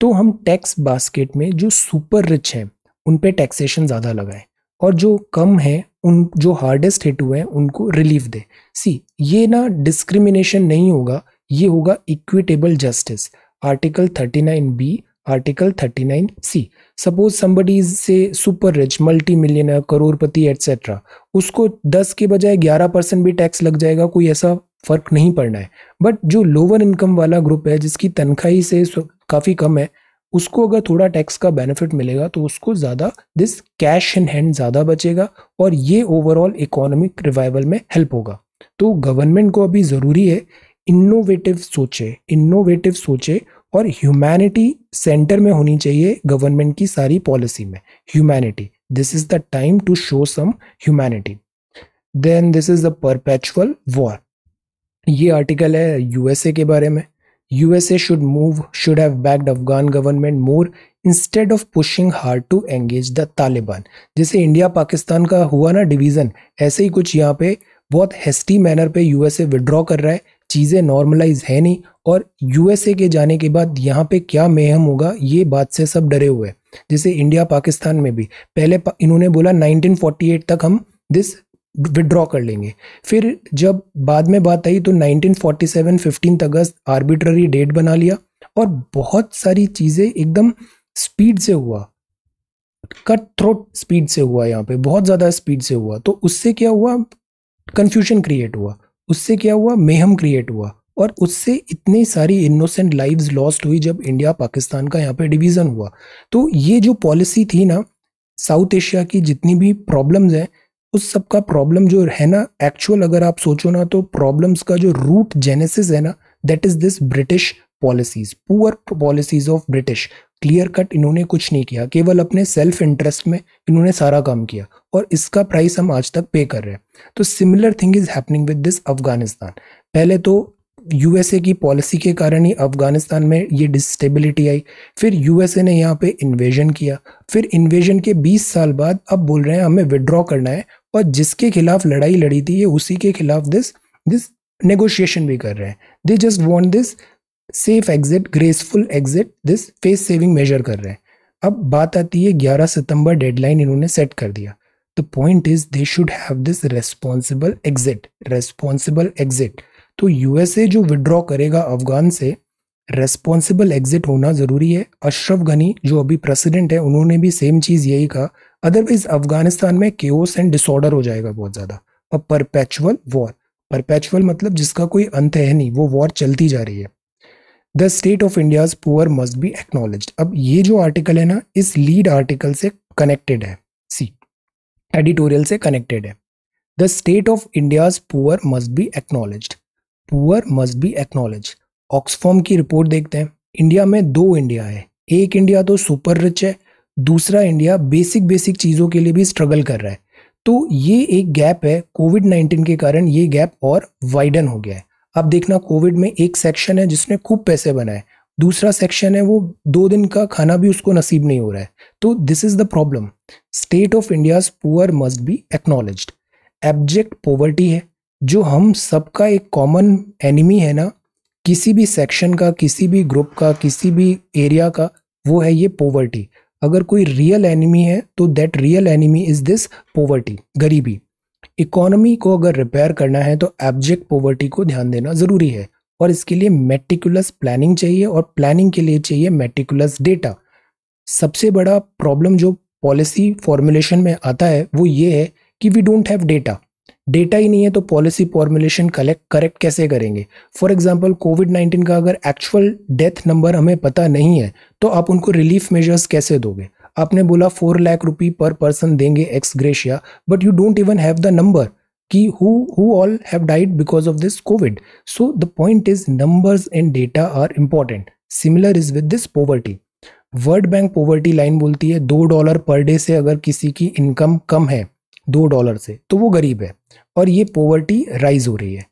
तो हम टैक्स बास्केट में जो सुपर रिच हैं उन पर टैक्सेशन ज़्यादा लगाएं और जो कम है उन जो हार्डेस्ट हिट हुए हैं उनको रिलीफ दें सी ये ना डिस्क्रिमिनेशन नहीं होगा ये होगा equitable justice article 39 B article 39 C suppose somebody से सुपर रिच मल्टी मिलियन करोड़पति एटसेट्रा उसको 10 के बजाय 11 परसेंट भी टैक्स लग जाएगा कोई ऐसा फर्क नहीं पड़ना है बट जो लोअर इनकम वाला ग्रुप है जिसकी तनख्वाही से काफ़ी कम है उसको अगर थोड़ा टैक्स का बेनिफिट मिलेगा तो उसको ज़्यादा दिस कैश इन हैंड ज़्यादा बचेगा और ये ओवरऑल इकोनॉमिक रिवाइवल में हेल्प होगा तो गवर्नमेंट को अभी ज़रूरी है इनोवेटिव सोचे इनोवेटिव सोचे और ह्यूमैनिटी सेंटर में होनी चाहिए गवर्नमेंट की सारी पॉलिसी में humanity this is the time to show some humanity then this is the perpetual war ये आर्टिकल है यूएसए के बारे में USA should move should have backed Afghan government more instead of pushing hard to engage the Taliban. जैसे इंडिया पाकिस्तान का हुआ ना डिवीज़न ऐसे ही कुछ यहाँ पे बहुत हेस्टी मैनर पे यूएसए विड्रॉ कर रहा है चीज़ें नॉर्मलाइज है नहीं और यूएसए के जाने के बाद यहाँ पे क्या मेहम होगा ये बात से सब डरे हुए हैं जैसे इंडिया पाकिस्तान में भी पहले पा, इन्होंने बोला 1948 तक हम दिस विड्रॉ कर लेंगे फिर जब बाद में बात आई तो 1947 15 अगस्त आर्बिट्ररी डेट बना लिया और बहुत सारी चीज़ें एकदम स्पीड से हुआ कट थ्रोट स्पीड से हुआ यहाँ पे बहुत ज़्यादा स्पीड से हुआ तो उससे क्या हुआ कन्फ्यूजन क्रिएट हुआ उससे क्या हुआ मेहम क्रिएट हुआ और उससे इतनी सारी इनोसेंट लाइव्स लॉस्ट हुई जब इंडिया पाकिस्तान का यहाँ पे डिवीज़न हुआ तो ये जो पॉलिसी थी ना साउथ एशिया की जितनी भी प्रॉब्लम्स हैं उस सब का प्रॉब्लम जो है ना एक्चुअल अगर आप सोचो ना तो प्रॉब्लम्स का जो रूट जेनेसिस है ना that is this British policies poor policies of British clear cut इन्होंने कुछ नहीं किया केवल अपने सेल्फ इंटरेस्ट में इन्होंने सारा काम किया और इसका प्राइस हम आज तक पे कर रहे हैं तो similar thing is happening with this Afghanistan पहले तो यूएसए की पॉलिसी के कारण ही अफगानिस्तान में ये डिस्टेबिलिटी आई फिर यूएसए ने यहाँ पे इन्वेजन किया फिर इन्वेजन के 20 साल बाद अब बोल रहे हैं हमें विड्रॉ करना है और जिसके खिलाफ लड़ाई लड़ी थी ये उसी के खिलाफ दिस दिस नेगोशिएशन भी कर रहे हैं they just want this safe exit graceful exit this face saving measure कर रहे हैं अब बात आती है 11 सितंबर डेडलाइन इन्होंने सेट कर दिया the point is they should have this responsible exit responsible exit तो यूएसए जो विड्रॉ करेगा अफगान से रेस्पॉन्सिबल एग्जिट होना ज़रूरी है अशरफ गनी जो अभी प्रेसिडेंट है उन्होंने भी सेम चीज़ यही कहा अदरवाइज अफगानिस्तान में केओस एंड डिसऑर्डर हो जाएगा बहुत ज़्यादा अ परपैचुअल वॉर परपैचुअल मतलब जिसका कोई अंत है नहीं वो वॉर चलती जा रही है the state of India's poor must be acknowledge अब ये जो आर्टिकल है ना इस लीड आर्टिकल से कनेक्टेड है सी एडिटोरियल से कनेक्टेड है the state of India's poor must be acknowledge poor must be acknowledge Oxfam की रिपोर्ट देखते हैं इंडिया में दो इंडिया है एक इंडिया तो सुपर रिच है दूसरा इंडिया बेसिक बेसिक चीज़ों के लिए भी स्ट्रगल कर रहा है तो ये एक गैप है कोविड नाइन्टीन के कारण ये गैप और वाइडन हो गया है अब देखना कोविड में एक सेक्शन है जिसने खूब पैसे बनाए दूसरा सेक्शन है वो दो दिन का खाना भी उसको नसीब नहीं हो रहा है तो this is the problem state of India's poor must be acknowledge abject poverty है जो हम सबका एक कॉमन एनिमी है ना किसी भी सेक्शन का किसी भी ग्रुप का किसी भी एरिया का वो है ये पोवर्टी अगर कोई रियल एनिमी है तो that real enemy is this poverty गरीबी इकोनॉमी को अगर रिपेयर करना है तो एब्जेक्ट पोवर्टी को ध्यान देना ज़रूरी है और इसके लिए मेटिकुलस प्लानिंग चाहिए और प्लानिंग के लिए चाहिए मेटिकुलस डेटा सबसे बड़ा प्रॉब्लम जो पॉलिसी फॉर्मुलेशन में आता है वो ये है कि we don't have data data ही नहीं है तो पॉलिसी फॉर्मुलेशन कलेक्ट करेक्ट कैसे करेंगे फॉर एग्जाम्पल कोविड नाइन्टीन का अगर एक्चुअल डेथ नंबर हमें पता नहीं है तो आप उनको रिलीफ मेजर्स कैसे दोगे आपने बोला फोर लाख रुपी पर पर्सन देंगे ex gratia but you don't even have the number कि who who all have died because of this covid so the point is numbers and data are important similar is with this World Bank poverty line बोलती है दो डॉलर पर डे से अगर किसी की इनकम कम है दो डॉलर से तो वो गरीब है और ये पोवर्टी राइज हो रही है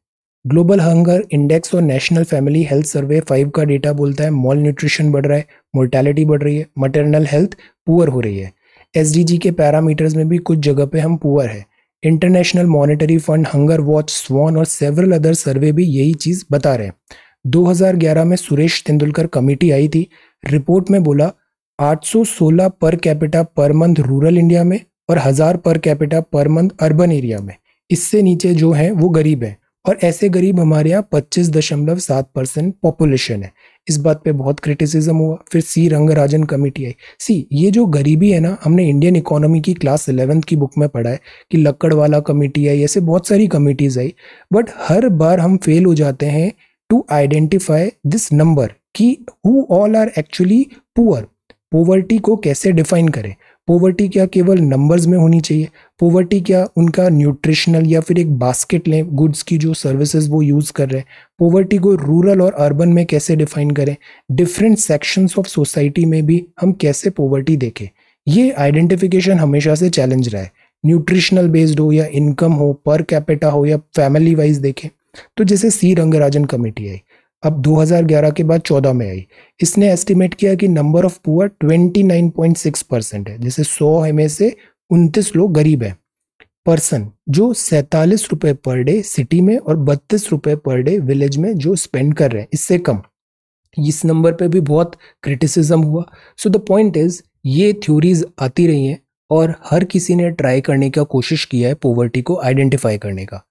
ग्लोबल हंगर इंडेक्स और national family health survey five का डेटा बोलता है मॉल न्यूट्रिशन बढ़ रहा है मोर्टेलिटी बढ़ रही है मटर्नल हेल्थ पुअर हो रही है एस के पैरामीटर्स में भी कुछ जगह पे हम पुअर है International Monetary Fund Hunger Watch स्वान और सेवरल अदर सर्वे भी यही चीज़ बता रहे हैं 2011 में सुरेश तेंदुलकर कमेटी आई थी रिपोर्ट में बोला 816 per capita per month rural India में और हज़ार per capita per month urban area में इससे नीचे जो है वो गरीब है और ऐसे गरीब हमारे यहाँ पच्चीस दशमलव सात परसेंट पॉपुलेशन है इस बात पे बहुत क्रिटिसिज्म हुआ फिर सी रंगराजन कमेटी आई सी ये जो गरीबी है ना हमने इंडियन इकोनॉमी की क्लास इलेवेंथ की बुक में पढ़ा है कि वाला कमेटी आई ऐसे बहुत सारी कमेटीज़ आई बट हर बार हम फेल हो जाते हैं टू आइडेंटिफाई दिस नंबर कि who all are actually poor poverty को कैसे डिफाइन करें पोवर्टी क्या केवल नंबर्स में होनी चाहिए पोवर्टी क्या उनका न्यूट्रिशनल या फिर एक बास्केट लें गुड्स की जो सर्विसेज वो यूज़ कर रहे हैं पोवर्टी को रूरल और अर्बन में कैसे डिफाइन करें डिफरेंट सेक्शंस ऑफ सोसाइटी में भी हम कैसे पोवर्टी देखें ये आइडेंटिफिकेशन हमेशा से चैलेंज रहा है न्यूट्रिशनल बेस्ड हो या इनकम हो पर कैपिटा हो या फैमिली वाइज देखें तो जैसे सी रंगराजन कमेटी आई अब 2011 के बाद 14 में आई इसने एस्टिमेट किया कि नंबर ऑफ पुअर 29.6 परसेंट है जैसे 100 है में से उनतीस लोग गरीब हैं पर्सन जो सैतालीस रुपये पर डे सिटी में और बत्तीस रुपये पर डे विलेज में जो स्पेंड कर रहे हैं इससे कम इस नंबर पे भी बहुत क्रिटिसिज्म हुआ सो द पॉइंट इज़ ये थ्योरीज आती रही हैं और हर किसी ने ट्राई करने का कोशिश किया है पोवर्टी को आइडेंटिफाई करने का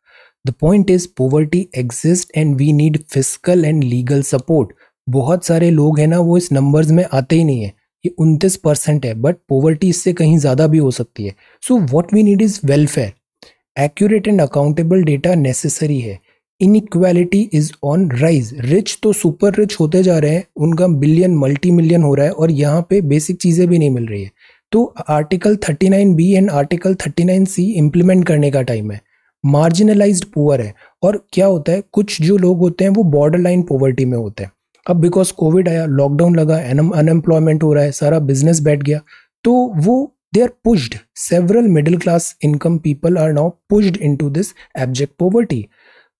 the point is poverty exist and we need physical and legal support बहुत सारे लोग हैं ना वो इस नंबर्स में आते ही नहीं है ये उनतीस परसेंट है बट पोवर्टी इससे कहीं ज़्यादा भी हो सकती है so what we need is welfare accurate and accountable data necessary है inequality is on rise rich तो सुपर रिच होते जा रहे हैं उनका बिलियन मल्टी मिलियन हो रहा है और यहाँ पे बेसिक चीज़ें भी नहीं मिल रही है तो article thirty nine B and article thirty nine C implement करने का टाइम है मार्जिनलाइज्ड पुअर है और क्या होता है कुछ जो लोग होते हैं वो बॉर्डर लाइन पॉवर्टी में होते हैं अब बिकॉज कोविड आया लॉकडाउन लगा अनएम्प्लॉयमेंट हो रहा है सारा बिजनेस बैठ गया तो वो they are pushed several middle class income people are now pushed into this abject poverty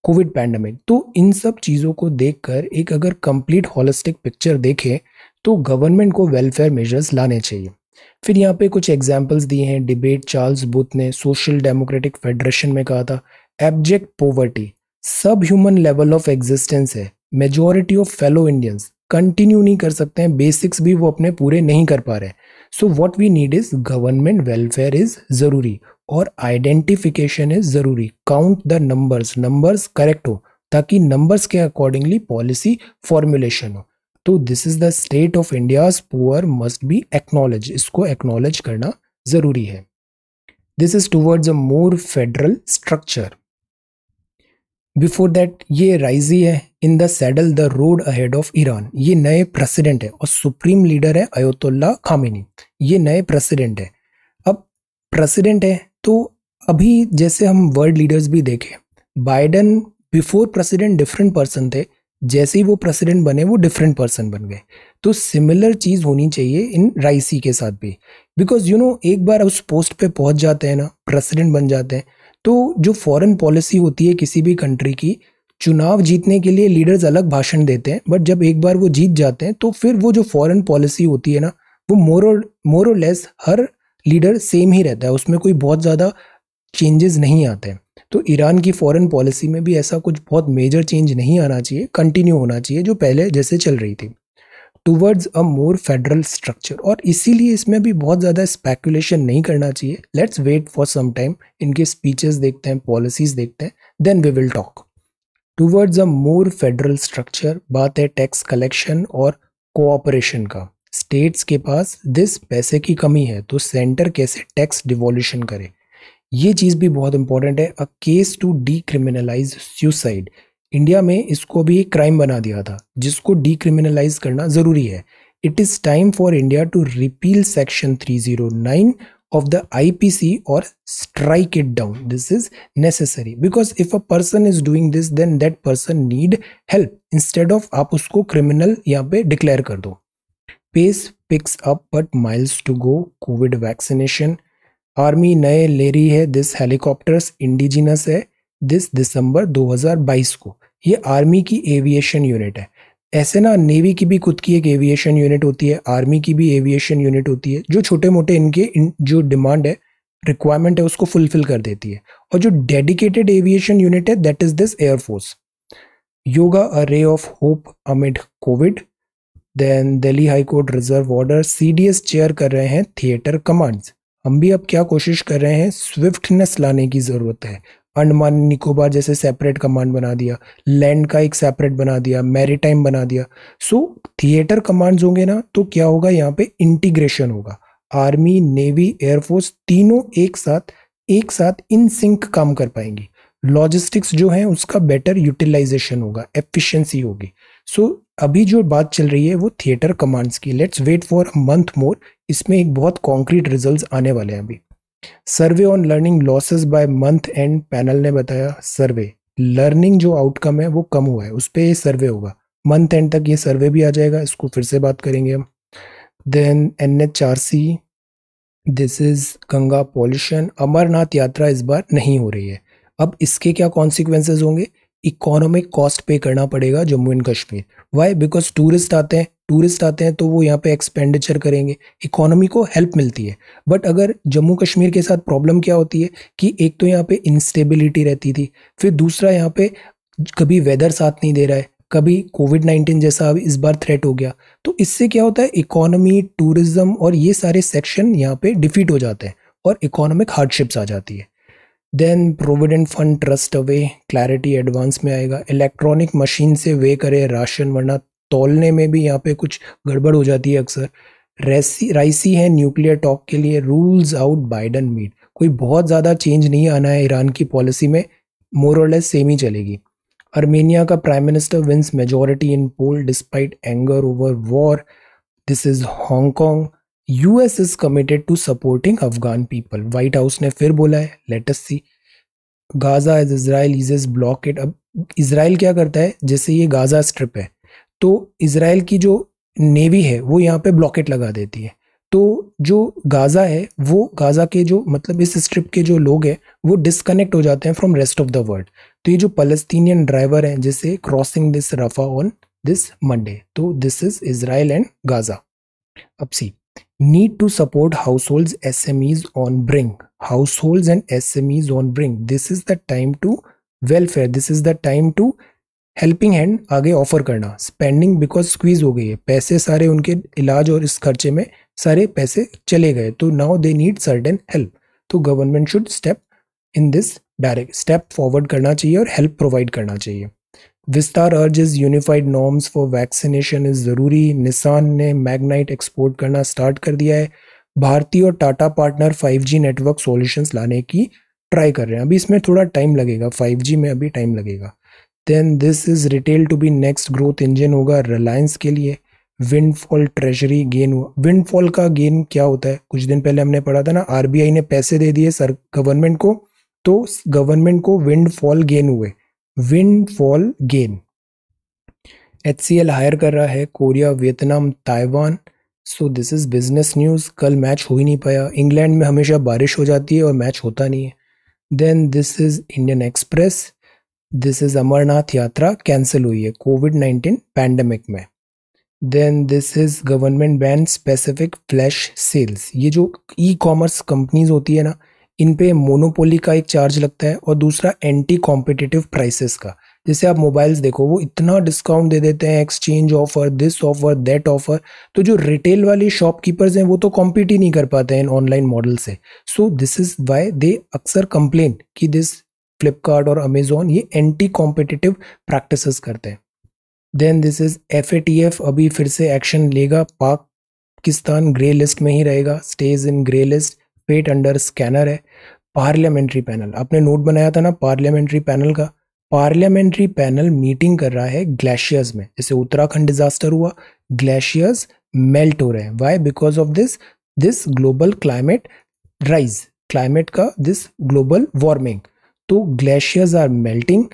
Covid pandemic तो इन सब चीज़ों को देख कर एक अगर कंप्लीट हॉलिस्टिक पिक्चर देखें तो गवर्नमेंट को वेलफेयर मेजर्स लाने चाहिए फिर यहाँ पे कुछ एग्जाम्पल्स दिए हैं डिबेट चार्ल्स बुथ ने सोशल डेमोक्रेटिक फेडरेशन में कहा था abject poverty sub human level of existence है majority of fellow Indians continue नहीं कर सकते हैं बेसिक्स भी वो अपने पूरे नहीं कर पा रहे so what we need is government welfare is ज़रूरी और आइडेंटिफिकेशन इज ज़रूरी count the numbers numbers correct हो ताकि नंबर्स के अकॉर्डिंगली पॉलिसी फॉर्मुलेशन हो तो this is the state of India's poor must be acknowledge इसको एक्नोलेज करना ज़रूरी है this is towards a more federal structure before that ये राइजी है in the saddle the road ahead of Iran ये नए प्रेसिडेंट है और सुप्रीम लीडर है अयोतुल्ला खामिनी ये नए प्रेसिडेंट है अब प्रेसिडेंट है तो अभी जैसे हम वर्ल्ड लीडर्स भी देखें Biden before president different person थे जैसे ही वो प्रेसिडेंट बने वो डिफरेंट पर्सन बन गए तो सिमिलर चीज़ होनी चाहिए इन राइसी के साथ भी बिकॉज यू नो एक बार उस पोस्ट पे पहुंच जाते हैं ना प्रेसिडेंट बन जाते हैं तो जो फॉरेन पॉलिसी होती है किसी भी कंट्री की चुनाव जीतने के लिए लीडर्स अलग भाषण देते हैं बट जब एक बार वो जीत जाते हैं तो फिर वो जो फॉरेन पॉलिसी होती है ना वो मोरो मोरो लेस हर लीडर सेम ही रहता है उसमें कोई बहुत ज़्यादा चेंजेस नहीं आते हैं तो ईरान की फॉरेन पॉलिसी में भी ऐसा कुछ बहुत मेजर चेंज नहीं आना चाहिए कंटिन्यू होना चाहिए जो पहले जैसे चल रही थी towards a more federal structure और इसीलिए इसमें भी बहुत ज़्यादा स्पेकुलेशन नहीं करना चाहिए let's wait for some time इनके स्पीचेस देखते हैं पॉलिसीज़ देखते हैं then we will talk towards a more federal structure बात है टैक्स कलेक्शन और कोऑपरेशन का स्टेट्स के पास दिस पैसे की कमी है तो सेंटर कैसे टैक्स डिवॉल्यूशन करे ये चीज भी बहुत इंपॉर्टेंट है a case to decriminalise suicide India में इसको अभी एक क्राइम बना दिया था जिसको डीक्रिमिनलाइज करना जरूरी है it is time for India to repeal section 309 of the IPC और strike it down this is necessary because if a person is doing this then that person need help instead of आप उसको क्रिमिनल यहाँ पे डिक्लेयर कर दो pace picks up but miles to go Covid vaccination army नए ले रही है दिस हेलीकॉप्टर्स इंडिजिनस है दिस दिसंबर 2022 को ये आर्मी की एविएशन यूनिट है ऐसे ना नेवी की भी खुद की एक एविएशन यूनिट होती है आर्मी की भी एविएशन यूनिट होती है जो छोटे मोटे इनके इन, जो डिमांड है रिक्वायरमेंट है उसको फुलफिल कर देती है और जो डेडिकेटेड एविएशन यूनिट है that is this air force yoga a ray of hope amid covid then Delhi high court reserve order C D S chair कर रहे हैं थिएटर कमांड्स हम भी अब क्या कोशिश कर रहे हैं स्विफ्टनेस लाने की ज़रूरत है अंडमान निकोबार जैसे सेपरेट कमांड बना दिया लैंड का एक सेपरेट बना दिया मैरीटाइम बना दिया सो थिएटर कमांड्स होंगे ना तो क्या होगा यहाँ पे इंटीग्रेशन होगा आर्मी नेवी एयरफोर्स तीनों एक साथ एक साथ इन सिंक काम कर पाएंगी लॉजिस्टिक्स जो है उसका बेटर यूटिलाइजेशन होगा एफिशिएंसी होगी सो so, अभी जो बात चल रही है वो थिएटर कमांड्स की let's wait for a month more इसमें एक बहुत कॉन्क्रीट रिजल्ट आने वाले हैं अभी survey on learning losses by month and panel ने बताया सर्वे लर्निंग जो आउटकम है वो कम हुआ है उस पर सर्वे होगा मंथ एंड तक ये सर्वे भी आ जाएगा इसको फिर से बात करेंगे हम then N H R C this is Ganga pollution Amarnath Yatra इस बार नहीं हो रही है अब इसके क्या कॉन्सिक्वेंसेज होंगे इकोनॉमिक कॉस्ट पे करना पड़ेगा Jammu and Kashmir why because tourist आते हैं टूरिस्ट आते हैं तो वो यहाँ पे एक्सपेंडिचर करेंगे इकोनॉमी को हेल्प मिलती है बट अगर जम्मू कश्मीर के साथ प्रॉब्लम क्या होती है कि एक तो यहाँ पे इंस्टेबिलिटी रहती थी फिर दूसरा यहाँ पे कभी वेदर साथ नहीं दे रहा है कभी कोविड नाइन्टीन जैसा अभी इस बार थ्रेट हो गया तो इससे क्या होता है इकोनॉमी टूरिज्म और ये सारे सेक्शन यहाँ पे डिफीट हो जाते हैं और इकोनॉमिक हार्डशिप्स आ जाती है देन प्रोविडेंट फंड ट्रस्ट अवे क्लैरिटी एडवांस में आएगा इलेक्ट्रॉनिक मशीन से वे करे राशन वरना तोलने में भी यहाँ पे कुछ गड़बड़ हो जाती है अक्सर रेसी राइसी है न्यूक्लियर टॉक के लिए रूल्स आउट बाइडन मीट कोई बहुत ज़्यादा चेंज नहीं आना है ईरान की पॉलिसी में मोरलेस सेम ही चलेगी अर्मेनिया का prime minister wins majority in poll despite anger over war this is Hong Kong US is committed to supporting Afghan people White House ने फिर बोला है let's see Gaza is Israel is is blockade अब इसराइल क्या करता है जैसे ये गाजा स्ट्रिप है तो इसराइल की जो नेवी है वो यहाँ पे ब्लॉकेट लगा देती है तो जो गाज़ा है वो गाज़ा के जो मतलब इस स्ट्रिप के जो लोग हैं वो डिसकनेक्ट हो जाते हैं from rest of the world तो ये जो पलस्तीनियन ड्राइवर हैं जैसे crossing this Rafah on this Monday तो this is Israel and Gaza अब see need to support household S M Es on brink household and S M Es on brink this is the time to welfare this is the time to helping hand आगे ऑफर करना स्पेंडिंग बिकॉज स्क्वीज हो गई है पैसे सारे उनके इलाज और इस खर्चे में सारे पैसे चले गए तो now they need certain help तो government should step in this direct step forward करना चाहिए और हेल्प प्रोवाइड करना चाहिए Vistara urges unified norms for vaccination is ज़रूरी निसान ने मैगनाइट एक्सपोर्ट करना स्टार्ट कर दिया है भारतीय और Tata partner 5G network solutions लाने की ट्राई कर रहे हैं अभी इसमें थोड़ा टाइम लगेगा 5G में अभी टाइम लगेगा then this is retail to be next growth engine होगा रिलायंस के लिए विंडफॉल ट्रेजरी गेन हुआ विंडफॉल का गेन क्या होता है कुछ दिन पहले हमने पढ़ा था ना आर ने पैसे दे दिए सर गवर्नमेंट को तो गवर्नमेंट को विंडफॉल गेन हुए विंडफॉल गेन एच हायर कर रहा है Korea Vietnam Taiwan so this is business news कल मैच हो ही नहीं पाया इंग्लैंड में हमेशा बारिश हो जाती है और मैच होता नहीं है then this is Indian Express this is Amarnath Yatra cancel हुई है कोविड नाइन्टीन पैंडमिक में then this is government ban specific flash sales ये जो ई कॉमर्स कंपनीज होती है ना इन पे मोनोपोली का एक चार्ज लगता है और दूसरा एंटी कॉम्पिटिटिव प्राइसेस का जैसे आप मोबाइल्स देखो वो इतना डिस्काउंट दे देते हैं exchange offer this offer that offer तो जो रिटेल वाले शॉपकीपर्स हैं वो तो कॉम्पीट ही नहीं कर पाते हैं ऑनलाइन मॉडल से so this is why they अक्सर कंप्लेन कि दिस फ्लिपकार्ट और अमेजोन ये एंटी कॉम्पिटिटिव प्रैक्टिस करते हैं देन दिस इज़ एफ अभी फिर से एक्शन लेगा पाकिस्तान ग्रे लिस्ट में ही रहेगा stage in grey list put under scanner है पार्लियामेंट्री पैनल आपने नोट बनाया था ना पार्लियामेंट्री पैनल का पार्लियामेंट्री पैनल मीटिंग कर रहा है ग्लेशियर्स में जैसे उत्तराखंड डिजास्टर हुआ ग्लेशियर्स मेल्ट हो रहे हैं why because of this this global climate rise climate का दिस ग्लोबल वार्मिंग तो glaciers are melting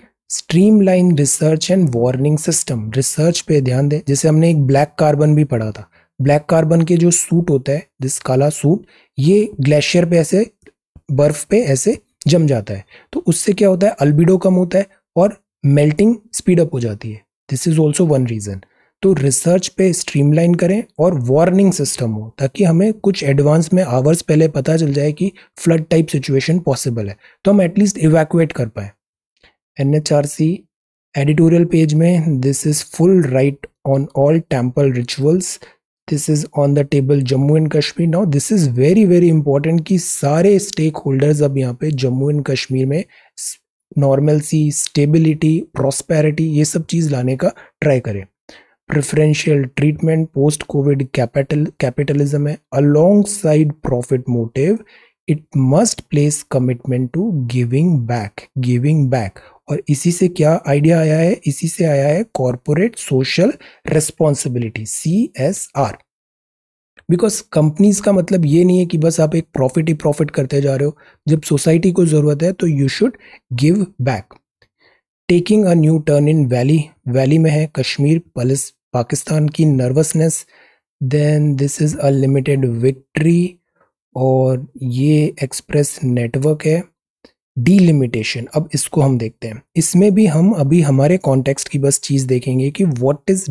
streamline research and warning system research पे ध्यान दें जैसे हमने एक ब्लैक कार्बन भी पढ़ा था ब्लैक कार्बन के जो सूट होता है दिस काला सूट ये ग्लेशियर पे ऐसे बर्फ पे ऐसे जम जाता है तो उससे क्या होता है अल्बिडो कम होता है और मेल्टिंग स्पीड अप हो जाती है this is also one reason तो रिसर्च पे स्ट्रीमलाइन करें और वार्निंग सिस्टम हो ताकि हमें कुछ एडवांस में आवर्स पहले पता चल जाए कि फ्लड टाइप सिचुएशन पॉसिबल है तो हम एटलीस्ट इवैक्यूएट कर पाए N H R C editorial page में this is full right on all temple rituals this is on the table Jammu and Kashmir now this is very very important कि सारे स्टेक होल्डर्स अब यहाँ पे जम्मू एंड कश्मीर में नॉर्मल सी स्टेबिलिटी प्रॉस्पेरिटी ये सब चीज़ लाने का ट्राई करें preferential treatment post Covid capital capitalism है alongside profit motive it must place commitment to giving back giving back और इसी से क्या आइडिया आया है इसी से आया है corporate social responsibility C S R because companies का मतलब ये नहीं है कि बस आप एक प्रॉफिट ही प्रॉफिट करते जा रहे हो जब सोसाइटी को ज़रूरत है तो you should give back taking a new turn in valley valley में है कश्मीर पलिस पाकिस्तान की nervousness then this is a limited victory और ये एक्सप्रेस नेटवर्क है डीलिमिटेशन अब इसको हम देखते हैं इसमें भी हम अभी हमारे कॉन्टेक्स्ट की बस चीज़ देखेंगे कि व्हाट इज़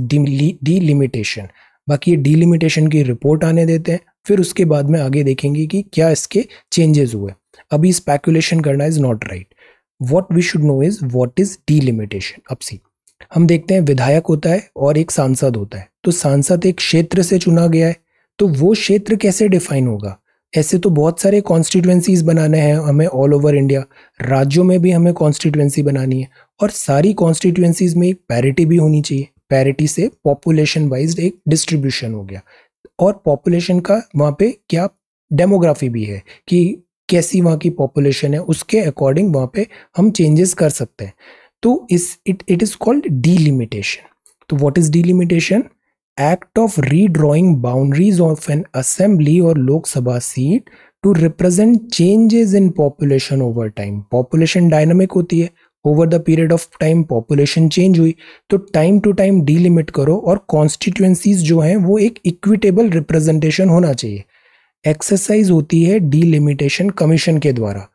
डीलिमिटेशन बाकी ये डीलिमिटेशन की रिपोर्ट आने देते हैं फिर उसके बाद में आगे देखेंगे कि क्या इसके चेंजेस हुए अभी स्पेकुलेशन करना is not right what we should know is what is delimitation अब सी हम देखते हैं विधायक होता है और एक सांसद होता है तो सांसद एक क्षेत्र से चुना गया है तो वो क्षेत्र कैसे डिफाइन होगा ऐसे तो बहुत सारे कॉन्स्टिट्यूंसीज बनाने हैं हमें ऑल ओवर इंडिया राज्यों में भी हमें कॉन्स्टिट्यूंसी बनानी है और सारी कॉन्स्टिट्यूएंसीज में पैरिटी भी होनी चाहिए पैरिटी से पॉपुलेशन वाइज एक डिस्ट्रीब्यूशन हो गया और पॉपुलेशन का वहाँ पे क्या डेमोग्राफी भी है कि कैसी वहाँ की पॉपुलेशन है उसके अकॉर्डिंग वहाँ पे हम चेंजेस कर सकते हैं तो इस it it is called delimitation तो what is delimitation act of redrawing boundaries of an assembly और Lok Sabha seat to represent changes in population over time population dynamic होती है over the period of time population change हुई तो टाइम टू टाइम डीलिमिट करो और कॉन्स्टिट्यूएंसीज जो हैं वो एक इक्विटेबल रिप्रेजेंटेशन होना चाहिए एक्सरसाइज होती है डीलिमिटेशन कमीशन के द्वारा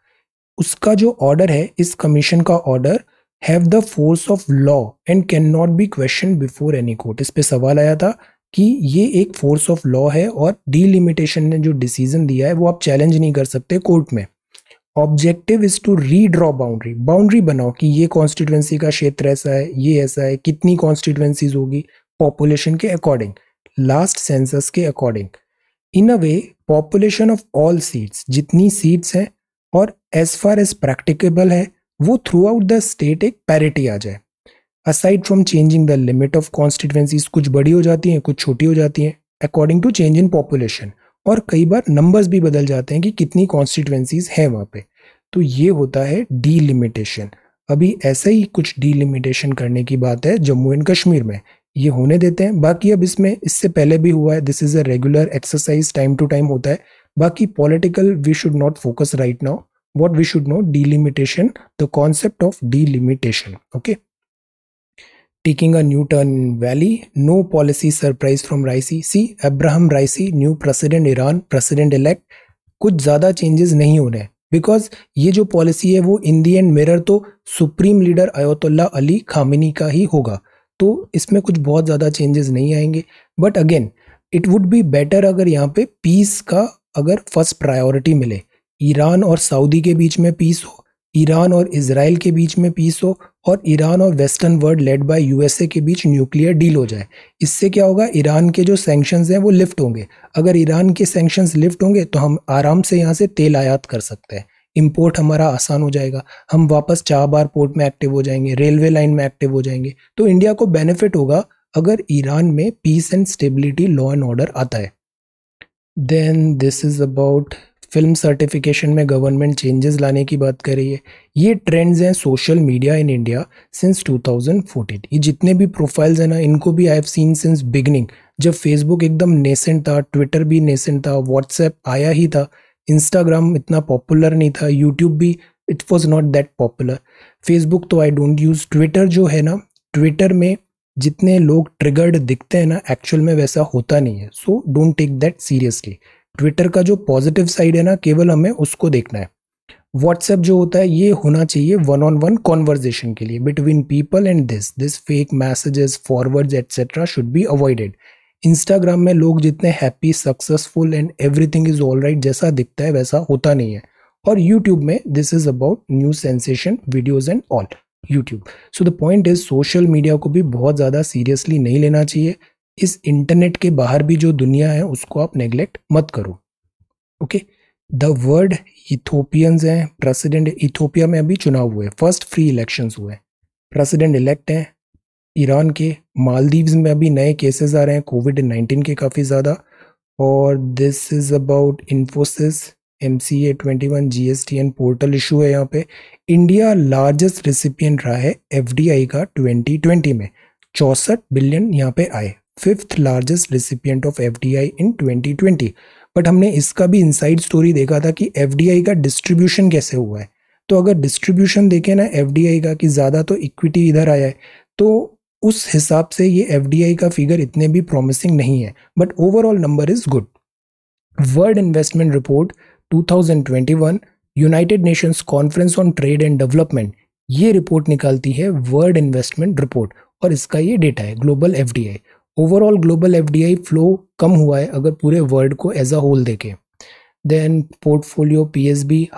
उसका जो ऑर्डर है इस कमीशन का order have the force of law and can not be question before any court इस पर सवाल आया था कि ये एक फोर्स ऑफ लॉ है और डीलिमिटेशन ने जो डिसीजन दिया है वो आप चैलेंज नहीं कर सकते कोर्ट में objective is to redraw boundary boundary बनाओ कि ये कॉन्स्टिट्यूएंसी का क्षेत्र ऐसा है ये ऐसा है कितनी कॉन्स्टिट्यूएंसीज होगी पॉपुलेशन के अकॉर्डिंग लास्ट सेंसस के according in a way population of all seats जितनी सीट्स हैं और एज फार एज प्रैक्टिकेबल है वो थ्रू आउट द स्टेट एक पैरिटी आ जाए aside from changing the limit of constituencies कुछ बड़ी हो जाती हैं कुछ छोटी हो जाती हैं according to change in population और कई बार नंबर्स भी बदल जाते हैं कि कितनी कॉन्स्टिट्यूंसीज हैं वहाँ पे तो ये होता है डीलिमिटेशन अभी ऐसा ही कुछ डीलिमिटेशन करने की बात है जम्मू एंड कश्मीर में ये होने देते हैं बाकी अब इसमें इससे पहले भी हुआ है this is a regular exercise time to time होता है बाकी political we should not focus right now what we should know delimitation the concept of delimitation okay taking a new turn in valley no policy surprise from raisi see abraham raisi new president iran president elect kuch zyada changes nahi ho rahe because ये जो पॉलिसी है वो इन दी एंड मिरर तो supreme leader Ayatollah Ali Khamenei का ही होगा तो इसमें कुछ बहुत ज़्यादा चेंजेस नहीं आएंगे but again it would be better अगर यहाँ पे पीस का अगर फर्स्ट प्रायोरिटी मिले ईरान और सऊदी के बीच में पीस हो ईरान और इसराइल के बीच में पीस हो और ईरान और western world led by USA के बीच न्यूक्लियर डील हो जाए इससे क्या होगा ईरान के जो सेंक्शन हैं वो लिफ्ट होंगे अगर ईरान के सेंक्शन लिफ्ट होंगे तो हम आराम से यहाँ से तेल आयात कर सकते हैं इम्पोर्ट हमारा आसान हो जाएगा हम वापस चाबार पोर्ट में एक्टिव हो जाएंगे रेलवे लाइन में एक्टिव हो जाएंगे तो इंडिया को बेनिफिट होगा अगर ईरान में peace and stability law and order आता है then this is about film certification में गवर्नमेंट चेंजेस लाने की बात कर रही है ये ट्रेंड्स हैं social media in India since 2014 ये जितने भी प्रोफाइल्स हैं ना इनको भी I have seen since beginning जब फेसबुक एकदम नेसेंट था ट्विटर भी नेसेंट था व्हाट्सएप आया ही था इंस्टाग्राम इतना पॉपुलर नहीं था यूट्यूब भी it was not that popular Facebook तो आई डोंट यूज़ ट्विटर जो है ना ट्विटर में जितने लोग ट्रिगर्ड दिखते हैं ना एक्चुअल में वैसा होता नहीं है so don't take that seriously Twitter का जो पॉजिटिव साइड है ना केवल हमें उसको देखना है व्हाट्सएप जो होता है ये होना चाहिए वन ऑन वन कॉन्वर्जेशन के लिए between people and this this fake messages forwards etcetera should be avoided Instagram में लोग जितने happy successful and everything is all right जैसा दिखता है वैसा होता नहीं है और यूट्यूब में this is about news sensation videos and all YouTube so the point is social media को भी बहुत ज़्यादा सीरियसली नहीं लेना चाहिए इस इंटरनेट के बाहर भी जो दुनिया है उसको आप नेग्लेक्ट मत करो ओके द वर्ल्ड इथोपियंस हैं प्रेसिडेंट इथोपिया में अभी चुनाव हुए फर्स्ट फ्री इलेक्शंस हुए हैं प्रेसिडेंट इलेक्ट हैं ईरान के मालदीव्स में अभी नए केसेस आ रहे हैं कोविड नाइन्टीन के काफ़ी ज़्यादा और this is about Infosys M C A twenty one G S T N portal issue है यहाँ पे इंडिया लार्जेस्ट रिसिपियन रहा है एफ डी आई का ट्वेंटी ट्वेंटी में चौंसठ बिलियन यहाँ पे आए fifth largest recipient of F in 2020 but हमने इसका भी इनसाइड स्टोरी देखा था कि एफ का डिस्ट्रीब्यूशन कैसे हुआ है तो अगर डिस्ट्रीब्यूशन देखें ना एफ का कि ज़्यादा तो इक्विटी इधर आया है तो उस हिसाब से ये एफ का फिगर इतने भी प्रॉमिसिंग नहीं है but overall number is good world investment report 2021 United Nations conference on trade and development ये रिपोर्ट निकालती है वर्ल्ड इन्वेस्टमेंट रिपोर्ट और इसका ये डेटा है global F overall global F flow कम हुआ है अगर पूरे वर्ल्ड को एज अ होल देखें then portfolio P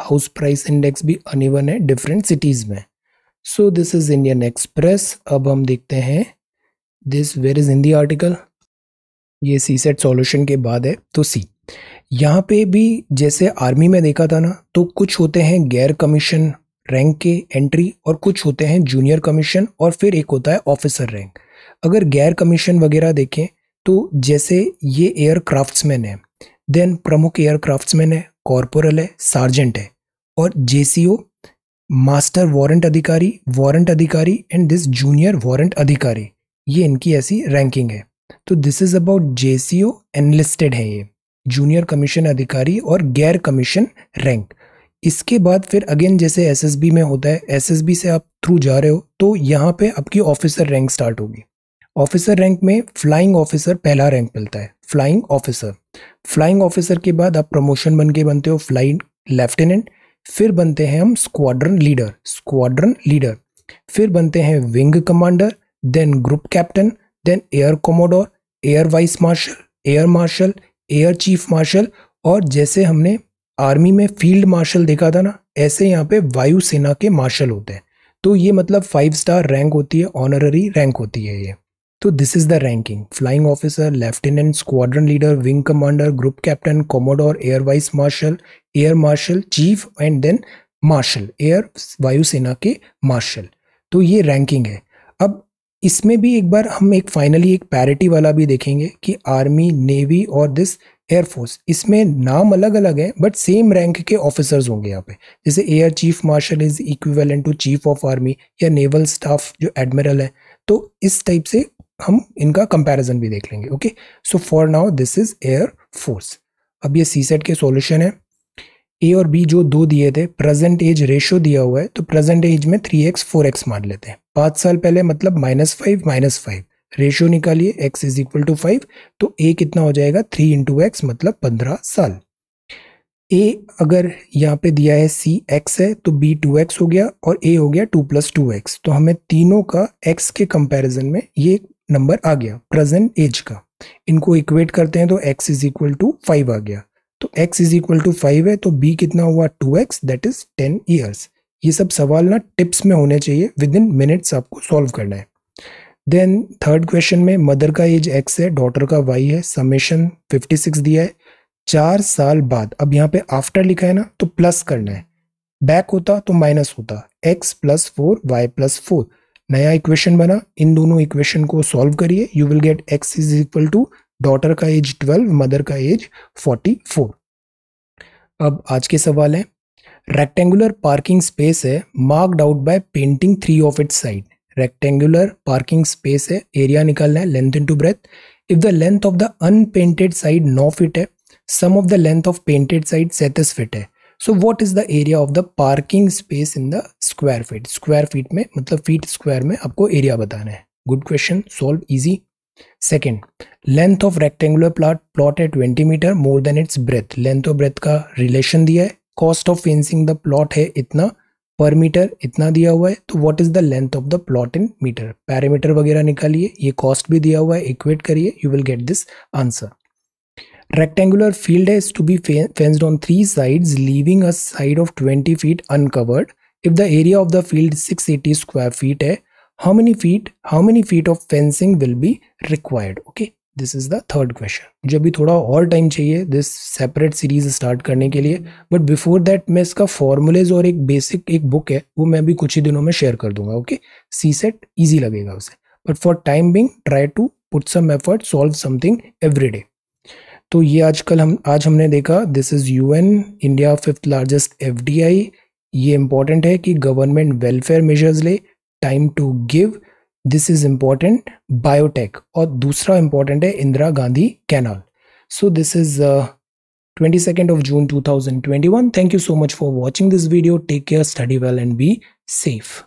house price index भी अनिवन है डिफरेंट सिटीज़ में so this is Indian Express अब हम देखते हैं this where is Hindi article ये सी सेट सोल्यूशन के बाद है तो सी यहाँ पे भी जैसे आर्मी में देखा था ना तो कुछ होते हैं गैर कमीशन रैंक के एंट्री और कुछ होते हैं जूनियर कमीशन और फिर एक होता है ऑफिसर रैंक अगर गैर कमीशन वगैरह देखें तो जैसे ये एयरक्राफ्ट्समैन है देन प्रमुख एयरक्राफ्ट्समैन है कॉरपोरल है सार्जेंट है और जे मास्टर वारंट अधिकारी वारंट अधिकारी एंड दिस जूनियर वारंट अधिकारी ये इनकी ऐसी रैंकिंग है तो this is about J C O enlisted है ये जूनियर कमीशन अधिकारी और गैर कमीशन रैंक इसके बाद फिर अगेन जैसे एसएसबी में होता है एसएसबी से आप थ्रू जा रहे हो तो यहाँ पे आपकी ऑफिसर रैंक स्टार्ट होगी ऑफिसर रैंक में फ्लाइंग ऑफिसर पहला रैंक मिलता है फ्लाइंग ऑफिसर फ्लाइंग ऑफिसर के बाद आप प्रमोशन बन के बनते हो फ्लाइंग लेफ्टिनेंट फिर बनते हैं हम स्क्वाड्रन लीडर स्क्वाड्रन लीडर फिर बनते हैं wing commander then group captain then air commodore air vice marshal air marshal air chief marshal और जैसे हमने आर्मी में फील्ड मार्शल देखा था ना ऐसे यहाँ पे वायुसेना के मार्शल होते हैं तो ये मतलब फाइव स्टार रैंक होती है ऑनररी रैंक होती है ये तो this is the ranking flying officer lieutenant squadron leader wing commander group captain commodore air vice marshal air marshal chief and then marshal air वायुसेना के मार्शल तो ये रैंकिंग है अब इसमें भी एक बार हम एक फाइनली एक पैरिटी वाला भी देखेंगे कि आर्मी नेवी और दिस एयरफोर्स इसमें नाम अलग अलग है बट सेम रैंक के ऑफिसर्स होंगे यहाँ पे जैसे air chief marshal is equivalent to chief of army या नेवल स्टाफ जो एडमिरल है तो इस टाइप से हम इनका कंपैरिजन भी देख लेंगे okay so for now this is air force अब ये सी सेट के सॉल्यूशन है ए और बी जो दो दिए थे प्रेजेंट एज रेशियो दिया हुआ है तो प्रेजेंट एज में थ्री एक्स फोर एक्स मान लेते हैं पाँच साल पहले मतलब minus five minus five ratio निकालिए x is equal to five तो ए कितना हो जाएगा थ्री इंटू एक्स मतलब पंद्रह साल ए अगर यहाँ पे दिया है सी एक्स है तो बी टू एक्स हो गया और ए हो गया टू प्लस टू एक्स तो हमें तीनों का एक्स के कंपैरिजन में ये नंबर आ गया प्रेजेंट एज का इनको इक्वेट करते हैं तो x is equal to five आ गया तो x is equal to five है तो b कितना हुआ two x that is ten years ये सब सवाल ना टिप्स में होने चाहिए विद इन मिनट्स आपको सॉल्व करना है देन थर्ड क्वेश्चन में मदर का एज एक्स है डॉटर का वाई है समेशन फिफ्टी सिक्स दिया है चार साल बाद अब यहाँ पे आफ्टर लिखा है ना तो प्लस करना है बैक होता तो माइनस होता x plus four y plus four नया इक्वेशन बना इन दोनों इक्वेशन को सॉल्व करिए you will get x is equal to daughter का एज ट्वेल्व मदर का एज फोर्टी फोर अब आज के सवाल है रेक्टेंगुलर पार्किंग स्पेस है marked out by painting three of its side rectangular parking space है एरिया निकालना है length to breadth if the length of the unpainted side now fit है sum of the length of painted side सैंतीस फिट है so what is the area of the parking space in the square feet square feet में मतलब फीट स्क्वायर में आपको एरिया बताना है good question solve easy second length of rectangular plot plot है twenty metre more than its breadth length of breadth का रिलेशन दिया है cost of fencing the plot है इतना पर मीटर इतना दिया हुआ है तो what is the length of the plot in metre parameter वगैरह निकालिए ये कॉस्ट भी दिया हुआ है इक्वेट करिए you will get this answer rectangular field is to be fenced on three sides leaving a side of 20 feet uncovered if the area of the field 680 square feet hai, how many feet how many feet of fencing will be required okay this is the third question मुझे अभी थोड़ा और टाइम चाहिए दिस सेपरेट सीरीज स्टार्ट करने के लिए बट बिफोर दैट मैं इसका फॉर्मूलेज और एक बेसिक एक बुक है वो मैं भी कुछ ही दिनों में शेयर कर दूंगा ओके सी सेट ईजी लगेगा उसे but for time being try to put some effort solve something every day तो ये आजकल हम आज हमने देखा this is UN India fifth largest FDI ये इम्पॉर्टेंट है कि गवर्नमेंट वेलफेयर मेजर्स ले time to give this is important biotech और दूसरा इम्पॉर्टेंट है Indira Gandhi canal so this is twenty second of June two thousand twenty one thank you so much for watching this video take care study well and be safe